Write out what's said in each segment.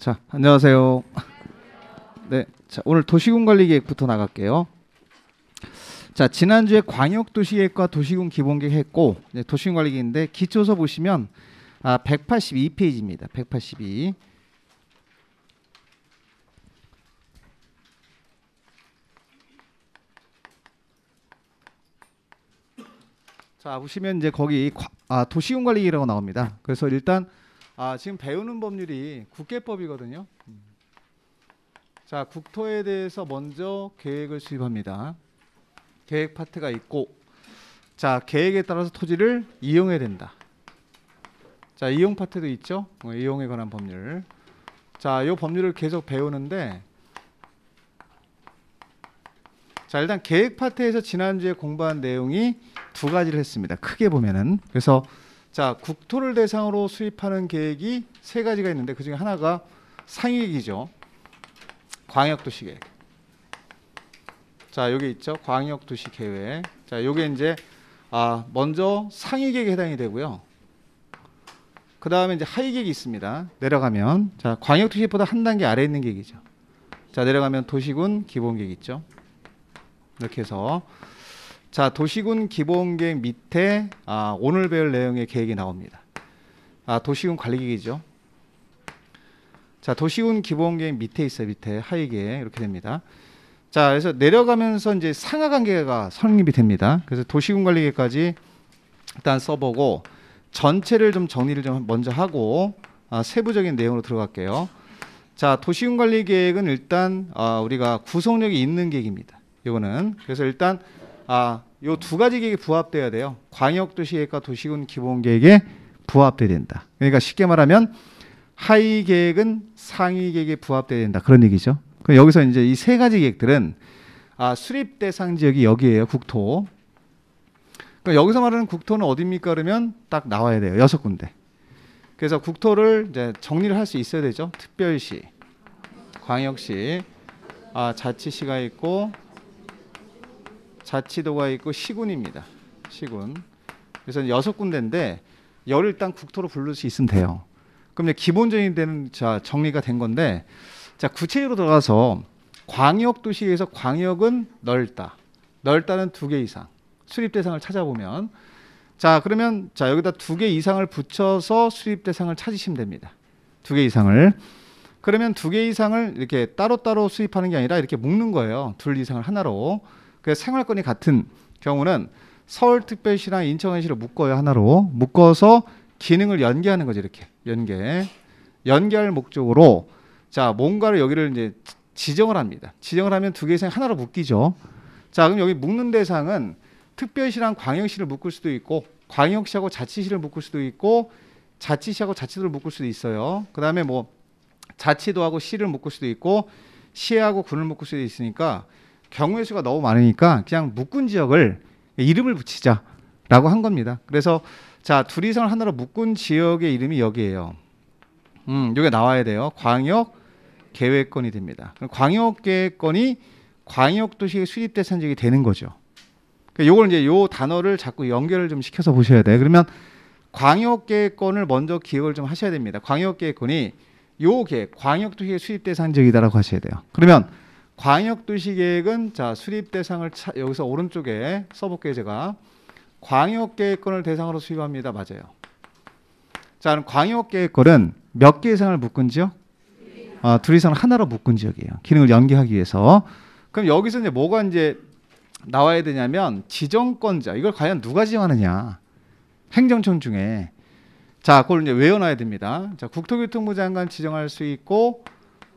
자, 안녕하세요. 네, 자 오늘 도시군 관리 계획부터 나갈게요. 자 지난주에 광역 도시계획과 도시군 기본계획 했고 도시군 관리 계획인데 기초서 보시면 아182 페이지입니다. 182. 자 보시면 이제 거기 아, 도시군 관리라고 나옵니다. 그래서 일단 아, 지금 배우는 법률이 국계법이거든요. 음. 자, 국토에 대해서 먼저 계획을 수립합니다. 계획 파트가 있고 자, 계획에 따라서 토지를 이용해야 된다. 자, 이용 파트도 있죠. 어, 이용에 관한 법률. 자, 요 법률을 계속 배우는데 자, 일단 계획 파트에서 지난주에 공부한 내용이 두 가지를 했습니다. 크게 보면은. 그래서 자, 국토를 대상으로 수입하는 계획이 세 가지가 있는데 그중에 하나가 상위계획이죠. 광역도시 계획. 자, 여기 있죠. 광역도시 계획. 자, 요게 이제 아, 먼저 상위 계획에 해당이 되고요. 그 다음에 이제 하위 계획이 있습니다. 내려가면 자 광역 도시보다 한 단계 아래 있는 계획이죠. 자 내려가면 도시군 기본 계획 있죠. 이렇게 해서 자, 도시군 기본계획 밑에 아, 오늘 배울 내용의 계획이 나옵니다. 아, 도시군 관리계획이죠. 자, 도시군 기본계획 밑에 있어 밑에 하이계획 이렇게 됩니다. 자, 그래서 내려가면서 이제 상하 관계가 성립이 됩니다. 그래서 도시군 관리계까지 일단 써보고 전체를 좀 정리를 좀 먼저 하고 아, 세부적인 내용으로 들어갈게요. 자, 도시군 관리 계획은 일단 아, 우리가 구속력이 있는 계획입니다. 이거는 그래서 일단 아, 요두 가지 계획이 부합돼야 돼요. 광역 도시 계획과 도시군 기본 계획에 부합돼야 된다. 그러니까 쉽게 말하면 하위 계획은 상위 계획에 부합돼야 된다. 그런 얘기죠. 그럼 여기서 이제 이 세 가지 계획들은 아, 수립 대상 지역이 여기에요. 국토. 그러 그러니까 여기서 말하는 국토는 어디입니까? 그러면 딱 나와야 돼요. 여섯 군데. 그래서 국토를 이제 정리를 할 수 있어야 되죠. 특별시, 광역시, 아, 자치시가 있고 자치도가 있고 시군입니다. 시군. 그래서 여섯 군데인데 열을 땅 국토로 부를 수 있으면 돼요. 그럼 이제 기본적인 데는 자 정리가 된 건데 자 구체적으로 들어가서 광역 도시에서 광역은 넓다. 넓다는 두 개 이상. 수립 대상을 찾아보면 자 그러면 자 여기다 두 개 이상을 붙여서 수립 대상을 찾으시면 됩니다. 두 개 이상을 그러면 두 개 이상을 이렇게 따로따로 수입하는 게 아니라 이렇게 묶는 거예요. 둘 이상을 하나로. 그 생활권이 같은 경우는 서울특별시랑 인천시를 묶어요 하나로 묶어서 기능을 연계하는 거죠 이렇게 연계 연결 목적으로 자 뭔가를 여기를 이제 지정을 합니다 지정을 하면 두개의상 하나로 묶이죠 자 그럼 여기 묶는 대상은 특별시랑 광역시를 묶을 수도 있고 광역시하고 자치시를 묶을 수도 있고 자치시하고 자치도를 묶을 수도 있어요 그 다음에 뭐 자치도하고 시를 묶을 수도 있고 시하고 군을 묶을 수도 있으니까 경우의 수가 너무 많으니까 그냥 묶은 지역을 이름을 붙이자라고 한 겁니다. 그래서 자 둘이선을 하나로 묶은 지역의 이름이 여기에요. 음, 여기 나와야 돼요. 광역 계획권이 됩니다. 광역 계획권이 광역 도시의 수립된 산적이 되는 거죠. 그러니 요걸 이제 요 단어를 자꾸 연결을 좀 시켜서 보셔야 돼요. 그러면 광역 계획권을 먼저 기억을 좀 하셔야 됩니다. 광역 계획권이 요게 광역 도시의 수립된 산적이다라고 하셔야 돼요. 그러면 광역도시 계획은 자 수립 대상을 차, 여기서 오른쪽에 써볼게요 제가 광역계획권을 대상으로 수립합니다 맞아요 자 그럼 광역계획권은 몇 개 이상을 묶은 지역? 아, 둘 이상 하나로 묶은 지역이에요 기능을 연계하기 위해서 그럼 여기서 이제 뭐가 이제 나와야 되냐면 지정권자 이걸 과연 누가 지정하느냐 행정청 중에 자 그걸 이제 외워놔야 됩니다 자 국토교통부 장관 지정할 수 있고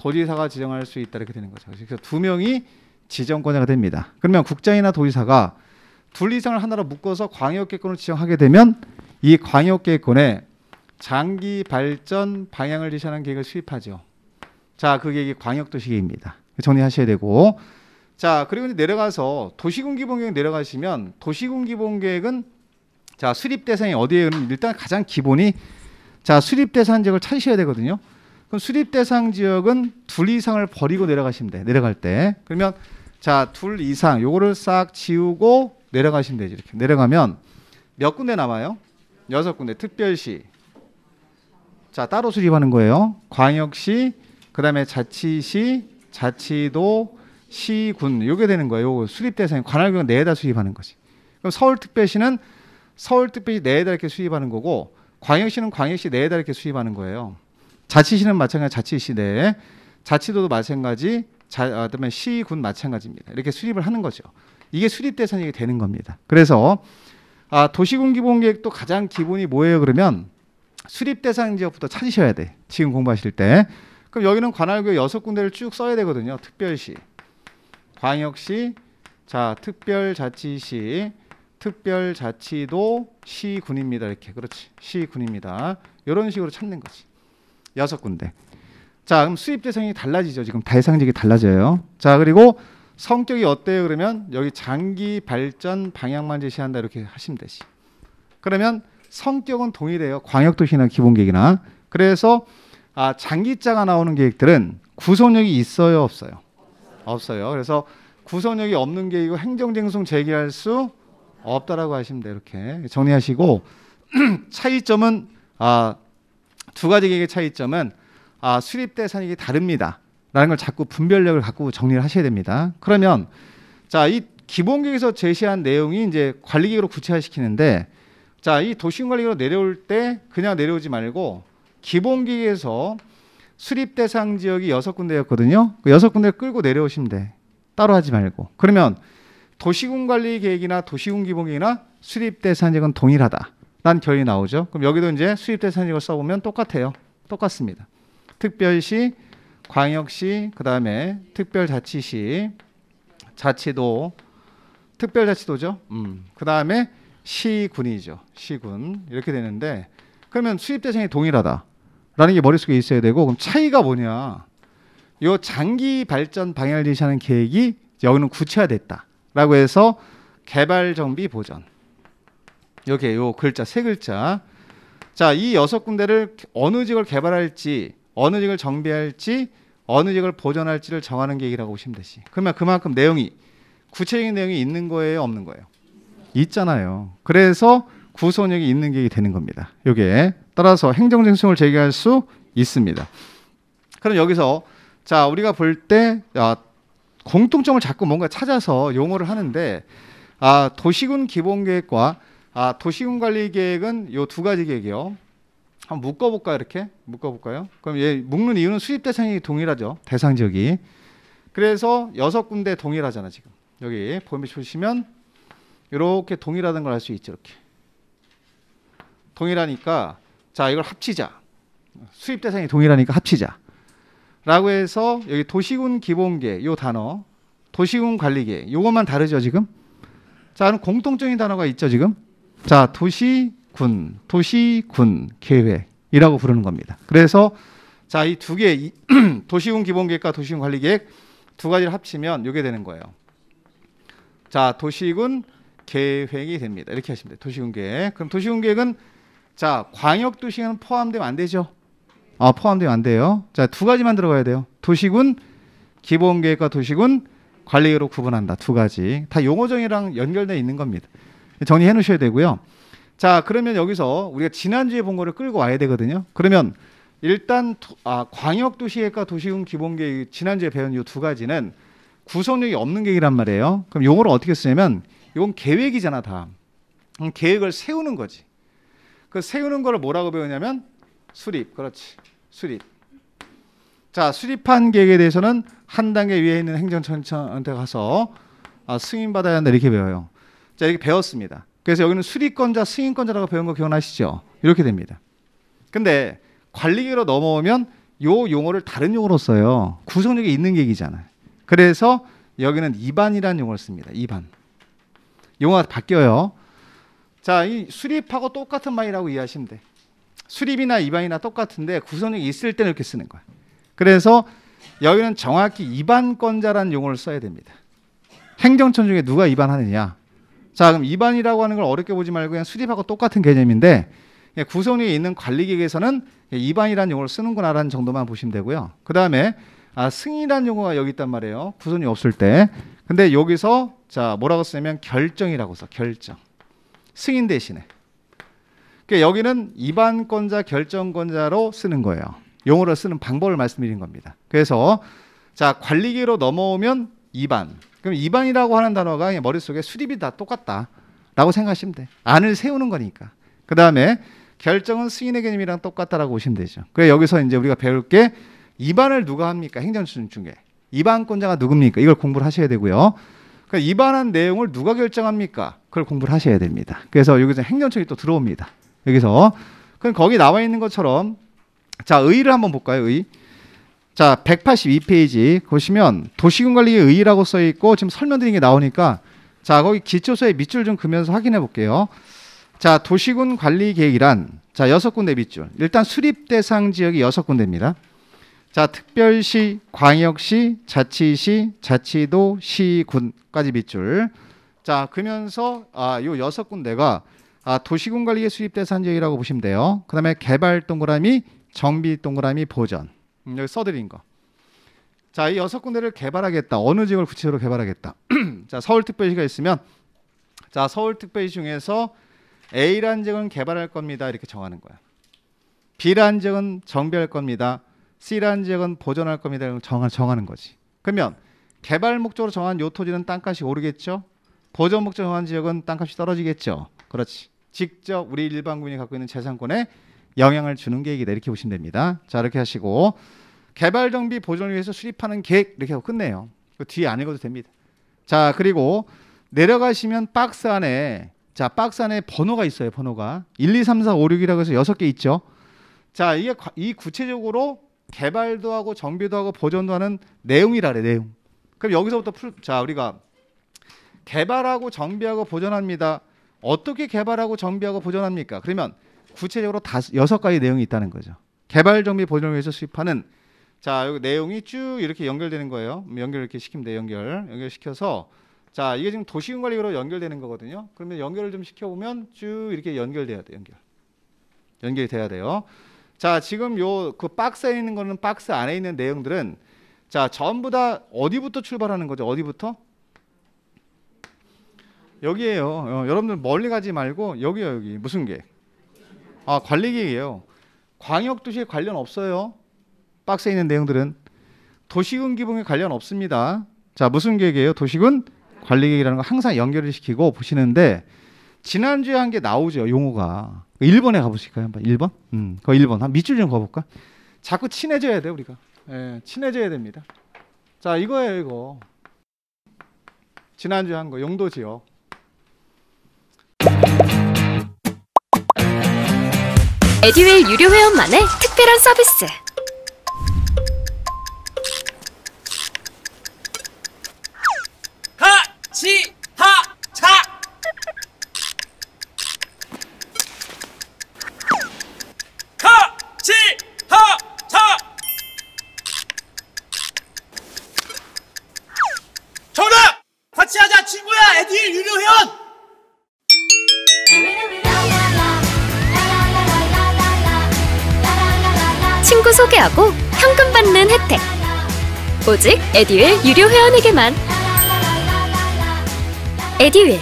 도지사가 지정할 수 있다 이렇게 되는 거죠. 그래서 두 명이 지정권자가 됩니다. 그러면 국장이나 도지사가 둘 이상을 하나로 묶어서 광역계권을 지정하게 되면 이광역계권에 장기 발전 방향을 제시하는 계획을 수립하죠. 자, 그게 광역도시 계획입니다. 정리하셔야 되고. 자, 그리고 내려가서 도시군기본 계획 내려가시면 도시군기본 계획은 자, 수립 대상이 어디에 일단 가장 기본이 자, 수립 대상 지역을 찾으셔야 되거든요. 그럼 수립 대상 지역은 둘 이상을 버리고 내려가시면 돼. 내려갈 때. 그러면 자, 둘 이상 요거를 싹 지우고 내려가시면 되지. 이렇게 내려가면 몇 군데 남아요? 여섯 군데 특별시. 자, 따로 수립하는 거예요. 광역시, 그다음에 자치시, 자치도, 시군. 요게 되는 거예요. 요거 수립 대상이 관할구역 내에다 수립하는 거지. 그럼 서울특별시는 서울특별시 내에다 이렇게 수립하는 거고 광역시는 광역시 내에다 이렇게 수립하는 거예요. 자치시는 마찬가지 자치시대에 자치도도 마찬가지 자, 아, 그다 시군 마찬가지입니다. 이렇게 수립을 하는 거죠. 이게 수립 대상이 되는 겁니다. 그래서 아, 도시군 기본계획도 가장 기본이 뭐예요? 그러면 수립 대상 지역부터 찾으셔야 돼. 지금 공부하실 때. 그럼 여기는 관할구역 여섯 군데를 쭉 써야 되거든요. 특별시, 광역시, 자 특별자치시, 특별자치도 시군입니다. 이렇게 그렇지 시군입니다. 이런 식으로 찾는 거지. 여섯 군데. 자, 그럼 수입 대상이 달라지죠. 지금 대상직이 달라져요. 자, 그리고 성격이 어때요? 그러면 여기 장기 발전 방향만 제시한다 이렇게 하시면 되지. 그러면 성격은 동일해요. 광역도시나 기본계획이나. 그래서 아, 장기자가 나오는 계획들은 구속력이 있어요, 없어요? 없어요. 그래서 구속력이 없는 계획이고 행정쟁송 제기할 수 없다라고 하시면 돼요 이렇게 정리하시고 차이점은 아, 두 가지 계획의 차이점은 아, 수립 대상이 다릅니다. 라는 걸 자꾸 분별력을 갖고 정리를 하셔야 됩니다. 그러면 자, 이 기본 계획에서 제시한 내용이 이제 관리 계획으로 구체화시키는데 자, 이 도시군 관리 계획으로 내려올 때 그냥 내려오지 말고 기본 계획에서 수립 대상 지역이 여섯 군데였거든요. 그 여섯 군데 를 끌고 내려오시면 돼. 따로 하지 말고. 그러면 도시군 관리 계획이나 도시군 기본 계획이나 수립 대상 지역은 동일하다. 난 결이 나오죠. 그럼 여기도 이제 수입대상식을 써보면 똑같아요. 똑같습니다. 특별시, 광역시, 그 다음에 특별자치시, 자치도, 특별자치도죠. 음. 그 다음에 시군이죠. 시군 이렇게 되는데 그러면 수입대상이 동일하다라는 게 머릿속에 있어야 되고 그럼 차이가 뭐냐? 요 장기 발전 방향을 제시하는 계획이 여기는 구체화됐다라고 해서 개발 정비 보전 여기 요 글자 세 글자. 자, 이 여섯 군데를 어느 직을 개발할지, 어느 직을 정비할지, 어느 직을 보존할지를 정하는 계획이라고 보시면 되시 그러면 그만큼 내용이 구체적인 내용이 있는 거예요, 없는 거예요? 있잖아요. 그래서 구속력이 있는 계획이 되는 겁니다. 요게 따라서 행정쟁송을 제기할 수 있습니다. 그럼 여기서 자, 우리가 볼때 아, 공통점을 자꾸 뭔가 찾아서 용어를 하는데 아, 도시군 기본계획과 아, 도시군 관리 계획은 요 두 가지 계획이요. 한번 묶어볼까 이렇게 묶어볼까요? 그럼 얘 묶는 이유는 수입 대상이 동일하죠. 대상 지역이. 그래서 여섯 군데 동일하잖아 지금. 여기 보면 보시면 이렇게 동일하다는 걸 알 수 있죠. 이렇게 동일하니까 자 이걸 합치자. 수입 대상이 동일하니까 합치자. 라고 해서 여기 도시군 기본계 요 단어 도시군 관리계 요것만 다르죠 지금 자 그럼 공통적인 단어가 있죠 지금 자, 도시, 군, 도시, 군, 계획이라고 부르는 겁니다. 그래서 자, 이 두 개, 도시군 기본계획과 도시군 관리계획 두 가지를 합치면 이게 되는 거예요. 자, 도시군 계획이 됩니다. 이렇게 하시면 돼요. 도시군 계획. 그럼 도시군 계획은 자, 광역 도시는 포함되면 안 되죠. 아, 포함되면 안 돼요. 자, 두 가지만 들어가야 돼요. 도시군 기본계획과 도시군 관리계로 획으 구분한다. 두 가지. 다용어정이랑 연결돼 있는 겁니다. 정리해 놓으셔야 되고요. 자, 그러면 여기서 우리가 지난주에 본 거를 끌고 와야 되거든요. 그러면 일단 아, 광역도시계획과 도시군 기본계획 지난주에 배운 이 두 가지는 구성력이 없는 계획이란 말이에요. 그럼 용어를 어떻게 쓰냐면 이건 계획이잖아 다. 계획을 세우는 거지. 그 세우는 거를 뭐라고 배우냐면 수립. 그렇지. 수립. 자, 수립한 계획에 대해서는 한 단계 위에 있는 행정처한테 가서 아, 승인받아야 한다 이렇게 배워요. 자, 이렇게 배웠습니다. 그래서 여기는 수리권자, 승인권자라고 배운 거 기억나시죠? 이렇게 됩니다. 근데 관리기로 넘어오면 요 용어를 다른 용어로 써요. 구성력이 있는 얘기잖아요. 그래서 여기는 이반이라는 용어를 씁니다. 이반. 용어가 바뀌어요. 자, 이 수립하고 똑같은 말이라고 이해하시면 돼. 수립이나 이반이나 똑같은데 구성력이 있을 때는 이렇게 쓰는 거야. 그래서 여기는 정확히 이반권자라는 용어를 써야 됩니다. 행정청 중에 누가 이반하느냐? 자, 그럼 이반이라고 하는 걸 어렵게 보지 말고 그냥 수립하고 똑같은 개념인데 예, 구성에 있는 관리계획에서는 예, 이반이라는 용어를 쓰는구나라는 정도만 보시면 되고요. 그 다음에 아, 승인이라는 용어가 여기 있단 말이에요. 구성이 없을 때. 근데 여기서 자 뭐라고 쓰냐면 결정이라고 써 결정. 승인 대신에. 그러니까 여기는 이반권자 결정권자로 쓰는 거예요. 용어를 쓰는 방법을 말씀드린 겁니다. 그래서 자 관리기로 넘어오면 이반 그럼 입안이라고 하는 단어가 머릿속에 수립이 다 똑같다라고 생각하시면 돼. 안을 세우는 거니까. 그 다음에 결정은 스인에게님이랑 똑같다라고 보시면 되죠. 그래 여기서 이제 우리가 배울 게 이반을 누가 합니까? 행정수준 중에 이반권자가 누굽니까? 이걸 공부를 하셔야 되고요. 그이한 그러니까 내용을 누가 결정합니까? 그걸 공부를 하셔야 됩니다. 그래서 여기서 행정청이 또 들어옵니다. 여기서 그럼 거기 나와 있는 것처럼 자 의를 한번 볼까요? 의 자, 182페이지 보시면 도시군관리의 의의라고 써 있고 지금 설명드린 게 나오니까 자, 거기 기초서에 밑줄 좀 그면서 확인해 볼게요. 자, 도시군 관리 계획이란 자, 6 군데 밑줄. 일단 수립 대상 지역이 6 군데입니다. 자, 특별시, 광역시, 자치시, 자치도, 시군까지 밑줄. 자, 그면서 아, 요6 군데가 아, 도시군 관리의 수립 대상 지역이라고 보시면 돼요. 그다음에 개발 동그라미, 정비 동그라미 보전. 음, 여기 써드린 거. 자, 이 여섯 군데를 개발하겠다. 어느 지역을 구체적으로 개발하겠다. 자, 서울특별시가 있으면 자, 서울특별시 중에서 A란 지역은 개발할 겁니다. 이렇게 정하는 거야. B란 지역은 정비할 겁니다. C란 지역은 보존할 겁니다. 이렇 정하는 거지. 그러면 개발 목적으로 정한 요 토지는 땅값이 오르겠죠. 보존 목적으로 정한 지역은 땅값이 떨어지겠죠. 그렇지. 직접 우리 일반 국민이 갖고 있는 재산권에 영향을 주는 계획이다 이렇게 보시면 됩니다. 자 이렇게 하시고 개발 정비 보존을 위해서 수립하는 계획 이렇게 하고 끝내요. 그 뒤에 안 읽어도 됩니다. 자 그리고 내려가시면 박스 안에 자 박스 안에 번호가 있어요. 번호가 1, 2, 3, 4, 5, 6이라고 해서 6개 있죠. 자 이게 이 구체적으로 개발도 하고 정비도 하고 보존도 하는 내용이라래 내용. 그럼 여기서부터 풀, 자 우리가 개발하고 정비하고 보존합니다. 어떻게 개발하고 정비하고 보존합니까? 그러면 구체적으로 다섯, 여섯 가지 내용이 있다는 거죠. 개발 정비 보존을 위해서 수입하는 자, 여기 내용이 쭉 이렇게 연결되는 거예요. 연결 이렇게 시키면 돼. 연결. 연결시켜서 자, 이게 지금 도시군 관리로 연결되는 거거든요. 그러면 연결을 좀 시켜 보면 쭉 이렇게 연결돼야 돼. 요 연결. 연결이 돼야 돼요. 자, 지금 요 그 박스에 있는 거는 박스 안에 있는 내용들은 자, 전부 다 어디부터 출발하는 거죠? 어디부터? 여기에요. 어, 여러분들 멀리 가지 말고 여기요, 여기. 무슨 계획? 아, 관리 계획이에요. 광역 도시에 관련 없어요. 박스에 있는 내용들은 도시군 기본에 관련 없습니다. 자, 무슨 계획이에요? 도시군 관리 계획이라는 거 항상 연결을 시키고 보시는데 지난주에 한 게 나오죠. 용어가. 1번에 가 보실까요? 한번 1번? 음. 그 1번. 한 밑줄 좀가 볼까? 자꾸 친해져야 돼, 우리가. 예, 친해져야 됩니다. 자, 이거예요, 이거. 지난주에 한 거 용도 지역. 에디웰 유료 회원만의 특별한 서비스 같이 하! 참여하고 현금 받는 혜택 오직 에듀윌 유료 회원에게만 에듀윌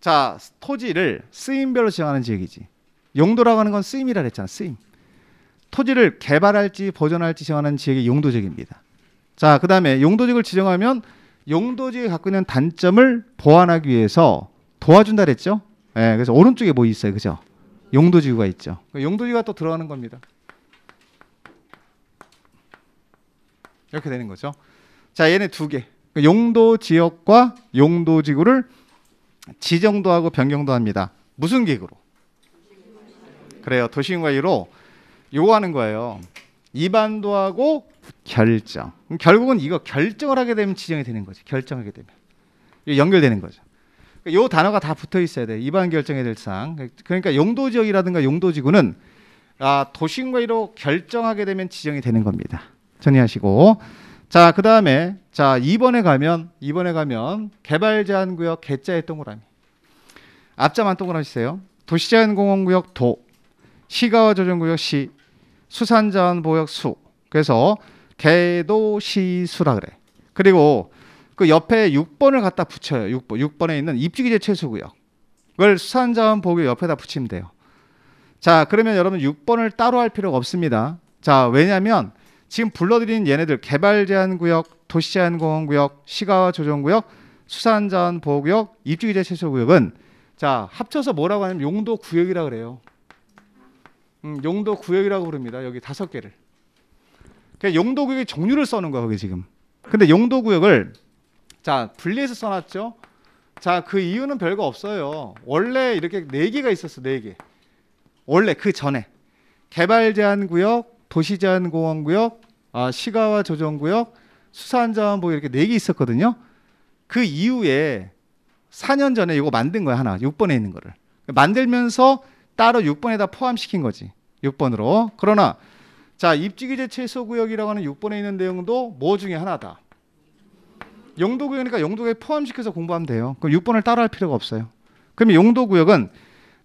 자 토지를 쓰임별로 지정하는 지역이지 용도라고 하는 건 쓰임이라 그랬잖아 쓰임 토지를 개발할지 보전할지 정하는 지역이 용도지입니다 자, 그다음에 용도지역을 지정하면 용도지역이 갖고 있는 단점을 보완하기 위해서 도와준다 그랬죠? 예, 그래서 오른쪽에 뭐 있어요, 그죠? 용도지구가 있죠. 그 용도지구가 또 들어가는 겁니다. 이렇게 되는 거죠. 자, 얘네 두 개. 그 용도 지역과 용도 지구를 지정도 하고 변경도 합니다. 무슨 계획으로? 그래요. 도시인과이로 요구하는 거예요. 이반도하고 결정. 결국은 이거 결정을 하게 되면 지정이 되는 거지. 결정하게 되면 연결되는 거죠. 그러니까 요 단어가 다 붙어 있어야 돼. 이반 결정의 될상. 그러니까 용도 지역이라든가 용도 지구는 아, 도심과로 결정하게 되면 지정이 되는 겁니다. 정리하시고 자, 그다음에 자, 2번에 가면 2번에 가면 개발 제한 구역 개자의 동그라미. 앞자만 동그라미 세요 도시 제한 공원 구역 도 시가와 조정 구역 시 수산자원보역수. 그래서 개도시수라 그래. 그리고 그 옆에 6번을 갖다 붙여요. 6번. 6번에 있는 입주기재 최소구역. 그걸 수산자원보역 옆에다 붙이면 돼요. 자, 그러면 여러분 6번을 따로 할 필요가 없습니다. 자, 왜냐면 하 지금 불러드린 얘네들 개발 제한 구역, 도시 제한 공원 구역, 시가와 조정 구역, 수산자원 보호구역, 입주기재 최소 구역은 자 합쳐서 뭐라고 하냐면 용도 구역이라 그래요. 음, 용도 구역이라고 부릅니다. 여기 다섯 개를. 용도 구역의 종류를 써는 거야, 거기 지금. 근데 용도 구역을 자, 분리해서 써 놨죠. 자, 그 이유는 별거 없어요. 원래 이렇게 네 개가 있었어, 네 개. 원래 그 전에 개발 제한 구역, 도시 제한 공원 구역, 아, 시가와 조정 구역, 수산자원보유 이렇게 네 개 있었거든요. 그 이후에 4년 전에 이거 만든 거야 하나 6번에 있는 거를 만들면서 따로 6번에다 포함시킨 거지. 6번으로. 그러나 자, 입지규제 최소 구역이라고 하는 6번에 있는 내용도 뭐 중에 하나다. 용도 구역이니까 용도 구역에 포함시켜서 공부하면 돼요. 그럼 6번을 따로 할 필요가 없어요. 그러면 용도 구역은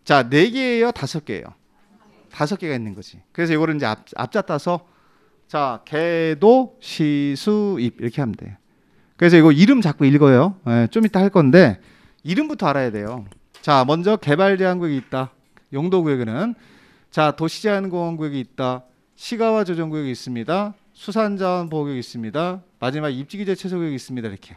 자, 4개예요, 5개예요. 5개가 있는 거지. 그래서 이거를 이제 앞, 앞자 따서 자, 개도 시수입 이렇게 하면 돼 그래서 이거 이름 자꾸 읽어요. 예, 좀 이따 할 건데 이름부터 알아야 돼요. 자, 먼저 개발 제한국이 있다. 용도구역에는자 도시자연공원구역이 있다. 시가와 조정구역이 있습니다. 수산자원보호구역이 있습니다. 마지막 입지기재 최소구역이 있습니다. 이렇게.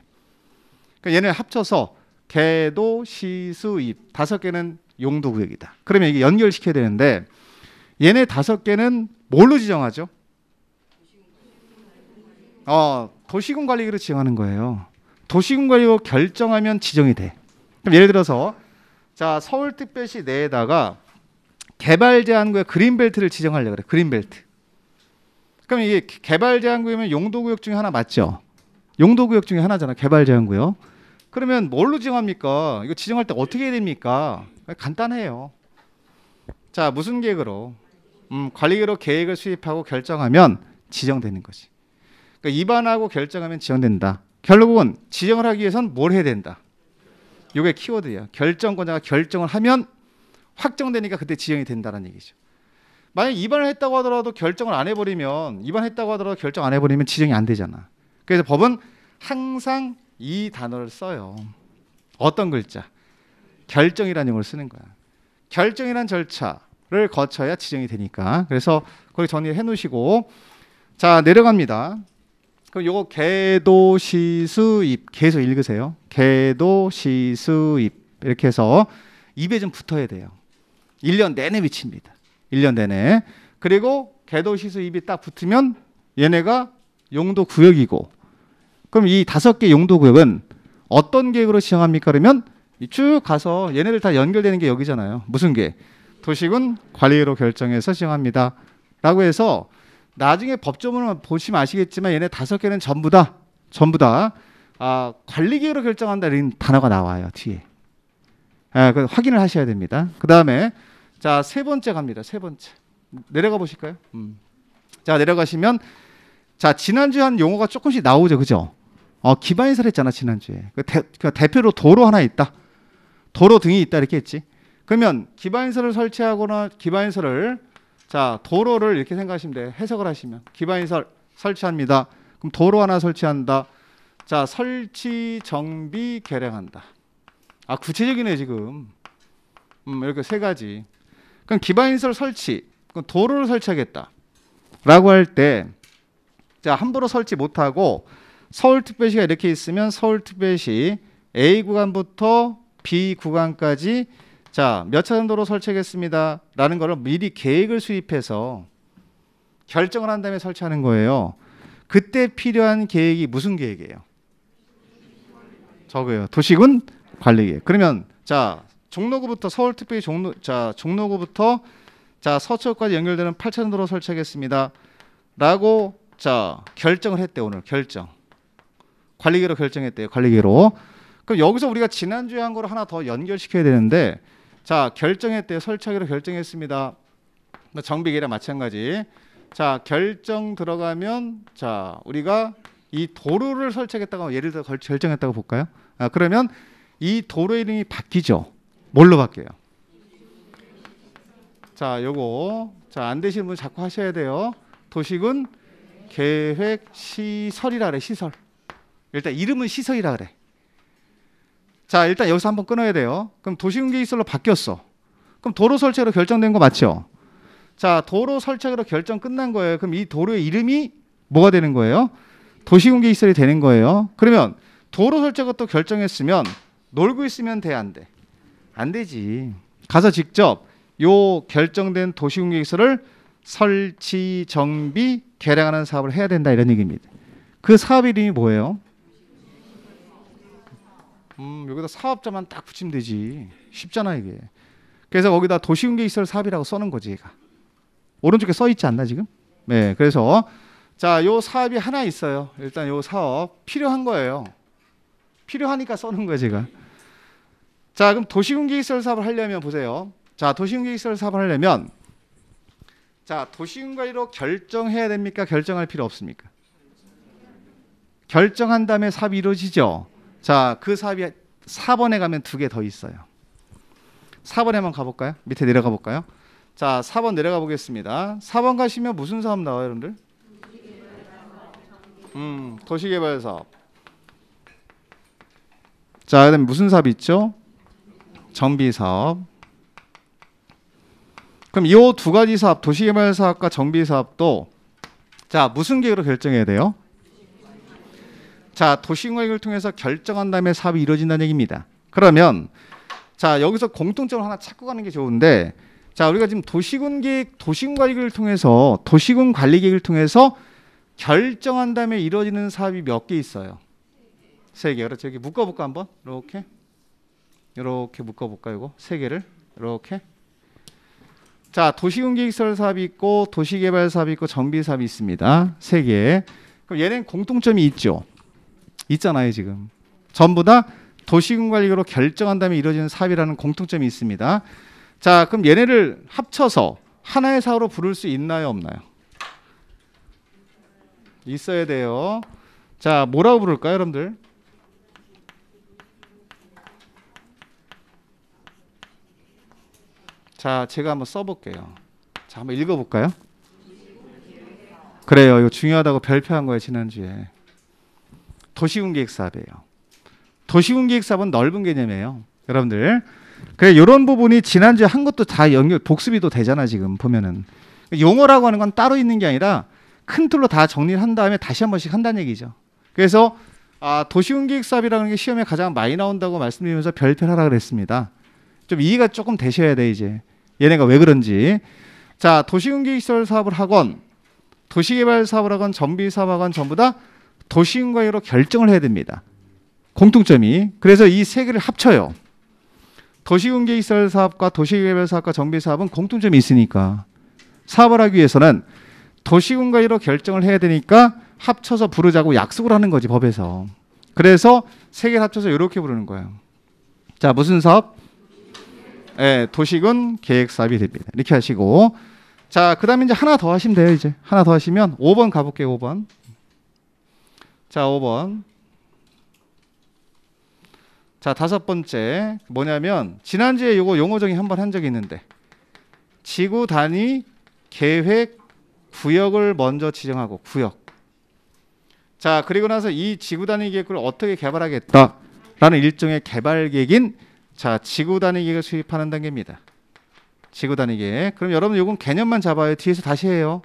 그러니까 얘네 합쳐서 개도 시수입 다섯 개는 용도구역이다. 그러면 이게 연결시켜야 되는데 얘네 다섯 개는 뭘로 지정하죠? 어, 도시군 관리기로 지정하는 거예요. 도시군 관리로 결정하면 지정이 돼. 그럼 예를 들어서 자, 서울특별시 내에다가 개발 제한구에 그린벨트를 지정하려고 그래. 그린벨트. 그럼 이게 개발 제한구이면 용도구역 중에 하나 맞죠? 용도구역 중에 하나잖아. 개발 제한구역. 그러면 뭘로 지정합니까? 이거 지정할 때 어떻게 해야 됩니까? 간단해요. 자, 무슨 계획으로? 음, 관리계로 계획을 수립하고 결정하면 지정되는 거지. 그러니까 입안하고 결정하면 지정된다. 결국은 지정을 하기 위해선 뭘 해야 된다. 요게 키워드예요. 결정권자가 결정을 하면 확정되니까 그때 지정이 된다는 얘기죠. 만약 입안을 했다고 하더라도 결정을 안 해버리면 입안했다고 하더라도 결정 안 해버리면 지정이 안 되잖아. 그래서 법은 항상 이 단어를 써요. 어떤 글자? 결정이라는 용어를 쓰는 거야. 결정이란 절차를 거쳐야 지정이 되니까. 그래서 거기 정리해 놓으시고 자 내려갑니다. 그럼 요거 개도시수입 계속 읽으세요. 개도시수입 이렇게 해서 입에 좀 붙어야 돼요. 1년 내내 미칩니다. 1년 내내. 그리고 개도시수입이 딱 붙으면 얘네가 용도 구역이고 그럼 이 다섯 개 용도 구역은 어떤 계획으로 지정합니까? 그러면 쭉 가서 얘네들 다 연결되는 게 여기잖아요. 무슨 계? 도시군 관리로 결정해서 지정합니다. 라고 해서 나중에 법조문을 보시면 아시겠지만 얘네 다섯 개는 전부 다 전부 다 아, 관리기로 결정한다는 단어가 나와요 뒤에. 아, 그 확인을 하셔야 됩니다. 그 다음에 자 세 번째 갑니다. 세 번째 내려가 보실까요? 음. 자 내려가시면 자 지난주 한 용어가 조금씩 나오죠, 그죠? 어, 기반시설 했잖아 지난주에. 그 대, 그 대표로 도로 하나 있다. 도로 등이 있다 이렇게 했지. 그러면 기반시설을 설치하거나 기반시설을 자, 도로를 이렇게 생각하시면 돼요. 해석을 하시면. 기반시설 설치합니다. 그럼 도로 하나 설치한다. 자, 설치 정비 계량한다. 아, 구체적이네, 지금. 음, 이렇게 세 가지. 그럼 기반시설 설치. 그럼 도로를 설치하겠다. 라고 할 때, 자, 함부로 설치 못하고 서울특별시가 이렇게 있으면 서울특별시 A 구간부터 B 구간까지 자, 몇 차선 도로 설치하겠습니다. 라는 거 미리 계획을 수립해서 결정을 한 다음에 설치하는 거예요. 그때 필요한 계획이 무슨 계획이에요? 저거요. 도시군 관리 계획. 그러면 자, 종로구부터 서울특별시 종로 자, 종로구부터 자, 서초까지 연결되는 8차선 도로 설치하겠습니다. 라고 자, 결정을 했대 오늘 결정. 관리계로 결정했대요. 관리계로. 그럼 여기서 우리가 지난주에 한 거를 하나 더 연결시켜야 되는데 자, 결정했대요. 설치하기로 결정했습니다. 뭐 정비계랑 마찬가지. 자, 결정 들어가면 자, 우리가 이 도로를 설치하겠다고 예를 들어 결정했다고 볼까요? 아, 그러면 이 도로 이름이 바뀌죠. 뭘로 바뀌어요? 자, 요거 자, 안 되시는 분 자꾸 하셔야 돼요. 도식은 계획 시설이라 그래. 시설. 일단 이름은 시설이라 그래. 자, 일단 여기서 한번 끊어야 돼요. 그럼 도시공계시설로 바뀌었어. 그럼 도로 설치로 결정된 거 맞죠? 자, 도로 설치로 결정 끝난 거예요. 그럼 이 도로의 이름이 뭐가 되는 거예요? 도시공계시설이 되는 거예요. 그러면 도로 설치가 또 결정했으면 놀고 있으면 돼, 안 돼? 안 되지. 가서 직접 요 결정된 도시공개시설을 설치, 정비, 개량하는 사업을 해야 된다 이런 얘기입니다. 그 사업 이름이 뭐예요? 음, 여기다 사업자만 딱 붙이면 되지. 쉽잖아, 이게. 그래서 거기다 도시운 게시설 사업이라고 써는 거지, 얘가. 오른쪽에 써 있지 않나, 지금? 네, 그래서 자, 요 사업이 하나 있어요. 일단 요 사업 필요한 거예요. 필요하니까 써는 거예요, 제가. 자, 그럼 도시군계시설 사업을 하려면 보세요. 자, 도시군계시설 사업을 하려면 자, 도시군과로 결정해야 됩니까? 결정할 필요 없습니까? 결정한 다음에 사업이 이루어지죠. 자, 그 사업이 4번에 가면 두 개 더 있어요. 4번에 한 가볼까요? 밑에 내려가 볼까요? 자, 4번 내려가 보겠습니다. 4번 가시면 무슨 사업 나와요, 여러분들? 음, 도시개발 사업. 자, 그다음 무슨 사업 있죠? 정비 사업. 그럼 이 두 가지 사업, 도시개발 사업과 정비 사업도 자 무슨 계획으로 결정해야 돼요? 자, 도시공획을 통해서 결정한 다음에 사업이 이루어진다는 얘기입니다. 그러면 자, 여기서 공통점을 하나 찾고 가는 게 좋은데 자, 우리가 지금 도시군 계획, 도시군 관리계획을 통해서 도시군 관리계획을 통해서 결정한 다음에 이루어지는 사업이 몇 개 있어요? 세 개. 그렇죠. 여기 묶어 볼까 한번? 이렇게. 이렇게 묶어 볼까 이거? 세 개를. 이렇게. 자, 도시군 계획설 사업이 있고 도시개발 사업이 있고 정비 사업이 있습니다. 세 개. 그럼 얘는 공통점이 있죠. 있잖아요, 지금. 전부 다 도시군 관리로 결정한 다음에 이루어지는 사업이라는 공통점이 있습니다. 자, 그럼 얘네를 합쳐서 하나의 사업으로 부를 수 있나요, 없나요? 있어야 돼요. 자, 뭐라고 부를까요, 여러분들? 자, 제가 한번 써볼게요. 자, 한번 읽어볼까요? 그래요. 이거 중요하다고 별표한 거예요, 지난주에. 도시군 계획 사업이에요. 도시군 계획 사업은 넓은 개념이에요. 여러분들. 그래 이런 부분이 지난주에 한 것도 다 연결 복습이 또 되잖아 지금 보면은 용어라고 하는 건 따로 있는 게 아니라 큰 틀로 다 정리를 한 다음에 다시 한 번씩 한다는 얘기죠. 그래서 아, 도시군 계획 사업이라는 게 시험에 가장 많이 나온다고 말씀드리면서 별표를 하라 그랬습니다. 좀 이해가 조금 되셔야 돼 이제 얘네가 왜 그런지 자 도시군 계획 시설 사업을 하건 도시개발 사업을 하건 전비 사업을 하건 전부 다 도시인과로 결정을 해야 됩니다. 공통점이 그래서 이 세 개를 합쳐요. 도시공개 시설 사업과 도시개발 사업과 정비 사업은 공통점이 있으니까 사업을 하기 위해서는 도시공개로 결정을 해야 되니까 합쳐서 부르자고 약속을 하는 거지 법에서. 그래서 세 개 합쳐서 이렇게 부르는 거예요. 자 무슨 사업? 예, 네, 도시군 계획 사업이 됩니다. 이렇게 하시고 자 그다음에 이제 하나 더 하시면 돼요 이제 하나 더 하시면 5번 가볼게요 5번. 자, 5번. 자, 다섯 번째. 뭐냐면 지난주에 이거 용어 정의 한 번 한 적이 있는데 지구 단위 계획 구역을 먼저 지정하고 구역. 자, 그리고 나서 이 지구 단위 계획을 어떻게 개발하겠다라는 일종의 개발 계획인 자, 지구 단위 계획을 수립하는 단계입니다. 지구 단위 계획. 그럼 여러분 이건 개념만 잡아요. 뒤에서 다시 해요.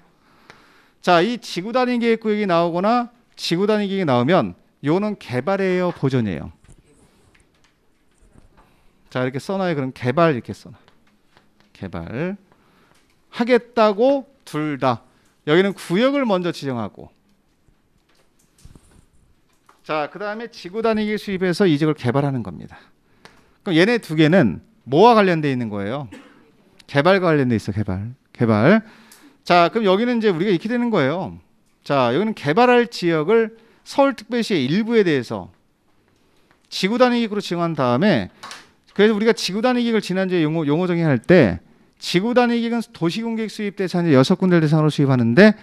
자, 이 지구 단위 계획 구역이 나오거나 지구 단위기기 나오면 요는 개발해요보존해요 자, 이렇게 써놔요. 그럼 개발 이렇게 써놔. 개발 하겠다고 둘 다. 여기는 구역을 먼저 지정하고 자, 그다음에 지구 단위기 수입에서 이직을 개발하는 겁니다. 그럼 얘네 두 개는 뭐와 관련돼 있는 거예요? 개발과 관련돼 있어, 개발. 개발. 자, 그럼 여기는 이제 우리가 익히 되는 거예요. 자, 여기는 개발할 지역을 서울특별시의 일부에 대해서 지구 단위 기구로 지정한 다음에 그래서 우리가 지구 단위 기구를 지난주에 용어 용어 정의할 때 지구 단위 기구는 도시공 계획 수입 대상 이 여섯 군데를 대상으로 수입하는데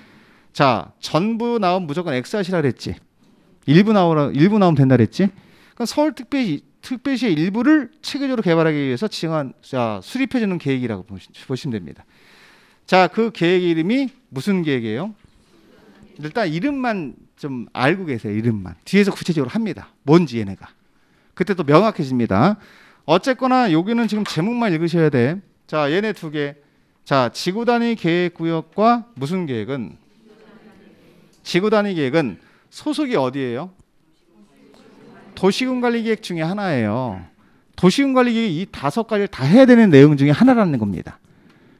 자, 전부 나오면 무조건 X 하시라 그랬지. 일부 나오라 일부 나오면 된다 그랬지. 그러니까 서울특별시 특별시의 일부를 체계적으로 개발하기 위해서 지정한 자, 수립해 주는 계획이라고 보시면 됩니다. 자, 그 계획 이름이 무슨 계획이에요? 일단 이름만 좀 알고 계세요. 이름만. 뒤에서 구체적으로 합니다. 뭔지 얘네가. 그때 또 명확해집니다. 어쨌거나 여기는 지금 제목만 읽으셔야 돼. 자, 얘네 두 개. 자, 지구 단위 계획 구역과 무슨 계획은 지구 단위 계획은 소속이 어디예요? 도시군 관리 계획 중에 하나예요. 도시군 관리 계획이 이 다섯 가지를 다 해야 되는 내용 중에 하나라는 겁니다.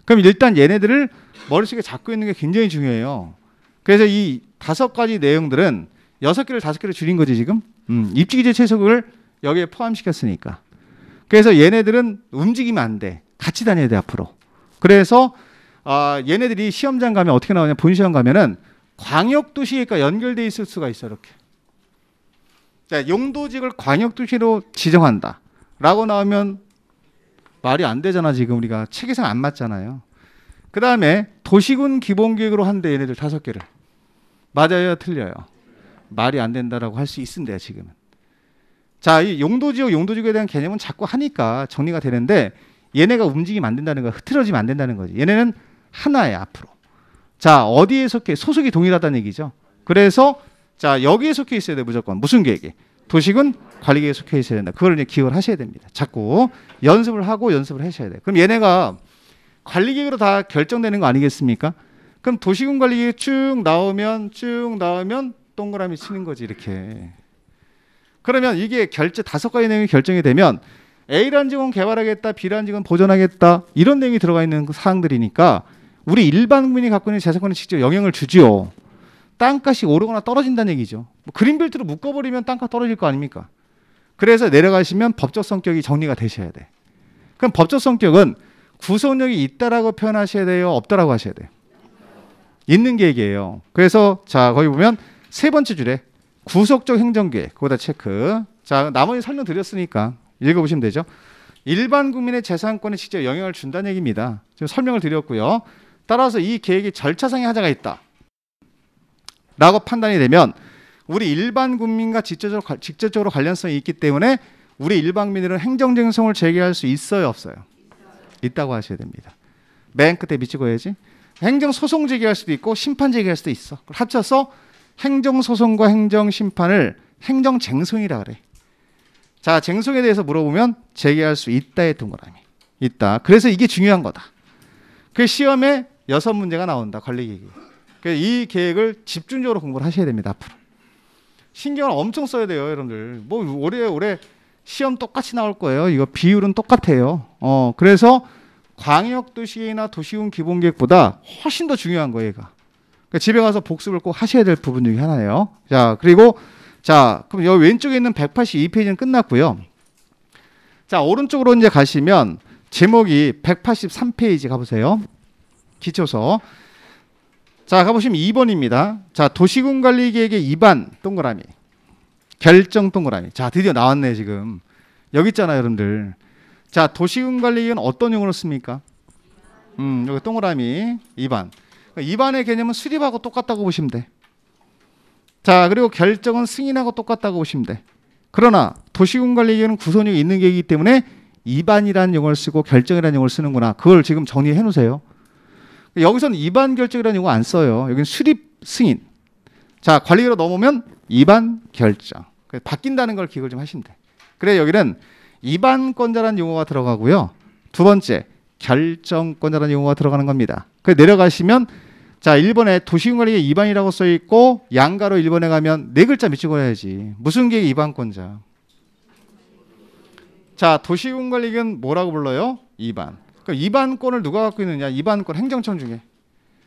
그럼 일단 얘네들을 머릿속에 잡고 있는 게 굉장히 중요해요. 그래서 이 다섯 가지 내용들은 여섯 개를 다섯 개를 줄인 거지 지금. 음, 입지기제최소을 여기에 포함시켰으니까. 그래서 얘네들은 움직이면 안 돼. 같이 다녀야 돼 앞으로. 그래서 아, 얘네들이 시험장 가면 어떻게 나오냐? 본 시험 가면은 광역도시가 연결돼 있을 수가 있어 이렇게. 자, 용도직을 광역도시로 지정한다라고 나오면 말이 안 되잖아 지금 우리가 체계상 안 맞잖아요. 그 다음에 도시군 기본계획으로 한데 얘네들 다섯 개를 맞아요, 틀려요. 말이 안 된다라고 할 수 있습니다 지금은. 자, 이 용도지역 용도지역에 대한 개념은 자꾸 하니까 정리가 되는데 얘네가 움직이면 안 된다는 거야, 흐트러지면 안 된다는 거지. 얘네는 하나야 앞으로. 자, 어디에 속해 소속이 동일하다는 얘기죠. 그래서 자 여기에 속해 있어야 돼 무조건 무슨 계획에 도시군 관리계획에 속해 있어야 된다. 그걸 이제 기억을 하셔야 됩니다. 자꾸 연습을 하고 연습을 하셔야 돼. 그럼 얘네가 관리계획으로 다 결정되는 거 아니겠습니까? 그럼 도시군 관리계획 쭉 나오면 쭉 나오면 동그라미 치는 거지 이렇게. 그러면 이게 결제 다섯 가지 내용이 결정이 되면 A라는 지구 개발하겠다, B라는 지구 보존하겠다 이런 내용이 들어가 있는 그 사항들이니까 우리 일반 국민이 갖고 있는 재산권에 직접 영향을 주지요. 땅값이 오르거나 떨어진다는 얘기죠. 뭐 그린벨트로 묶어버리면 땅값 떨어질 거 아닙니까? 그래서 내려가시면 법적 성격이 정리가 되셔야 돼. 그럼 법적 성격은 구속력이 있다라고 표현하셔야 돼요? 없다라고 하셔야 돼요? 있는 계획이에요. 그래서 자, 거기 보면 세 번째 줄에 구속적 행정계획, 그거다 체크. 자, 나머지 설명 드렸으니까 읽어보시면 되죠. 일반 국민의 재산권에 직접 영향을 준다는 얘기입니다. 지금 설명을 드렸고요. 따라서 이 계획이 절차상의 하자가 있다. 라고 판단이 되면 우리 일반 국민과 직접적으로, 직접적으로 관련성이 있기 때문에 우리 일반 민들은 행정쟁송을 제기할 수 있어요, 없어요? 있다고 하셔야 됩니다. 맨 끝에 미치고 해야지. 행정소송 제기할 수도 있고 심판 제기할 수도 있어. 합쳐서 행정소송과 행정심판을 행정쟁송이라 그래. 자, 쟁송에 대해서 물어보면 제기할 수 있다의 동그라미. 있다. 그래서 이게 중요한 거다. 그 시험에 여섯 문제가 나온다. 관리 계획. 그이 계획을 집중적으로 공부를 하셔야 됩니다. 앞으로. 신경을 엄청 써야 돼요, 여러분들. 뭐 올해 올해 시험 똑같이 나올 거예요. 이거 비율은 똑같아요. 어, 그래서 광역도시계나 도시군 기본계획보다 훨씬 더 중요한 거예요. 얘가. 그러니까 집에 가서 복습을 꼭 하셔야 될 부분 중에 하나예요. 자, 그리고 자, 그럼 여기 왼쪽에 있는 182페이지는 끝났고요. 자, 오른쪽으로 이제 가시면 제목이 183페이지 가보세요. 기초서. 자, 가보시면 2번입니다. 자, 도시군 관리 계획의 2반 동그라미. 결정 동그라미. 자, 드디어 나왔네, 지금. 여기 있잖아요, 여러분들. 자, 도시군관리위원 어떤 용어를 씁니까? 음, 여기 동그라미 2반. 2반의 그러니까 개념은 수립하고 똑같다고 보시면 돼. 자, 그리고 결정은 승인하고 똑같다고 보시면 돼. 그러나 도시군관리위원은 구성이 있는 게이기 때문에 2반이라는 용어를 쓰고 결정이라는 용어를 쓰는구나. 그걸 지금 정리해 놓으세요. 여기서는 2반 결정이라는 용어 안 써요. 여기는 수립 승인. 자, 관리위로 넘어오면 2반 결정. 그 바뀐다는 걸 기억을 좀 하시면 돼. 그래 여기는 이반권자라는 용어가 들어가고요. 두 번째 결정권자라는 용어가 들어가는 겁니다. 그 내려가시면 자 1번에 도시공관리 이반이라고 써 있고 양가로 1번에 가면 네 글자 밑줄 그어야지. 무슨 게 이반권자? 자 도시공관리는 뭐라고 불러요? 이반. 그 이반권을 누가 갖고 있느냐? 이반권 행정청 중에.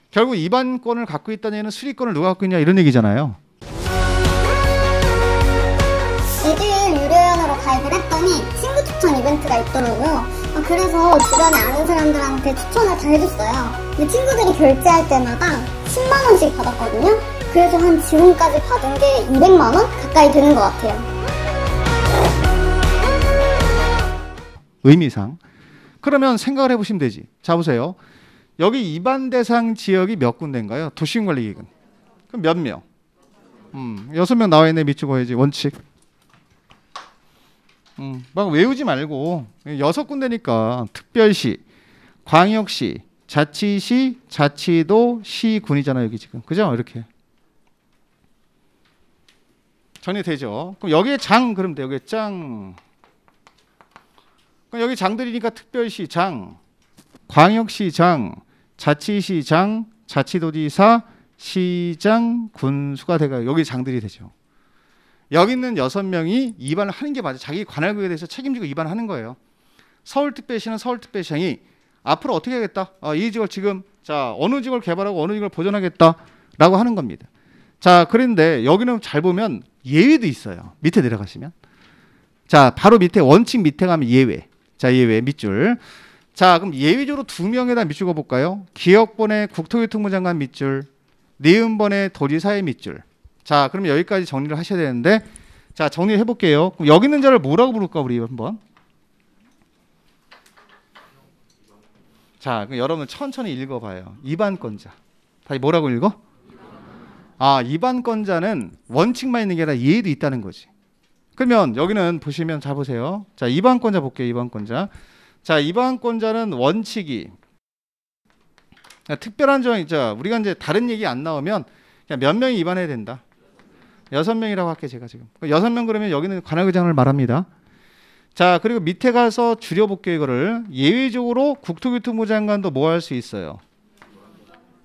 결국 이반권을 갖고 있다는 얘는 수리권을 누가 갖고 있냐 이런 얘기잖아요. 그랬더니 친구 추천 이벤트가 있더라고요. 어, 그래서 주변에 아는 사람들한테 추천을 다 해줬어요. 근데 친구들이 결제할 때마다 10만원씩 받았거든요. 그래서 한 지금까지 받은 게 200만원 가까이 되는 것 같아요. 의미상. 그러면 생각을 해보시면 되지. 자, 보세요. 여기 입안 대상 지역이 몇 군데인가요? 도시관리기금 그럼 몇 명? 음, 여섯 명 나와 있네, 미치고 해야지. 원칙. 음, 막 외우지 말고 여섯 군데니까 특별시, 광역시, 자치시, 자치도, 시군이잖아 여기 지금 그죠? 이렇게 전이 되죠. 그럼 여기에 장 그럼 돼요. 여기 짱. 그럼 여기 장들이니까 특별시 장, 광역시 장, 자치시 장, 자치도지사, 시장, 군수가 돼가 여기 장들이 되죠. 여기 있는 여섯 명이 입반을 하는 게 맞아요. 자기 관할구에 역 대해서 책임지고 입안하는 거예요. 서울특별시는 서울특별시장이 앞으로 어떻게 하겠다. 아, 이 지역 지금 자 어느 지역을 개발하고 어느 지역을 보존하겠다라고 하는 겁니다. 자 그런데 여기는 잘 보면 예외도 있어요. 밑에 내려가시면 자 바로 밑에 원칙 밑에 가면 예외. 자 예외 밑줄. 자 그럼 예외적으로 두 명에다 밑줄 그어볼까요? 기역번에 국토교통부 장관 밑줄, 네음번에 도지사의 밑줄. 자, 그럼 여기까지 정리를 하셔야 되는데 자, 정리해 를 볼게요. 그럼 여기 있는 자를 뭐라고 부를까 우리 한번? 자, 그럼 여러분 천천히 읽어 봐요. 이반권자. 다시 뭐라고 읽어? 아, 이반권자는 원칙만 있는 게 아니라 예의도 있다는 거지. 그러면 여기는 보시면 잘 보세요. 자, 이반권자 볼게요. 이반권자. 자, 이반권자는 원칙이 특별한 점이 있죠. 우리가 이제 다른 얘기 안 나오면 그냥 몇 명이 입안해야 된다. 여섯 명이라고 할게 제가 지금. 그러니까 여섯 명 그러면 여기는 관할의장을 말합니다. 자, 그리고 밑에 가서 줄여볼게요, 이거를. 예외적으로 국토교통부 장관도 뭐 할 수 있어요?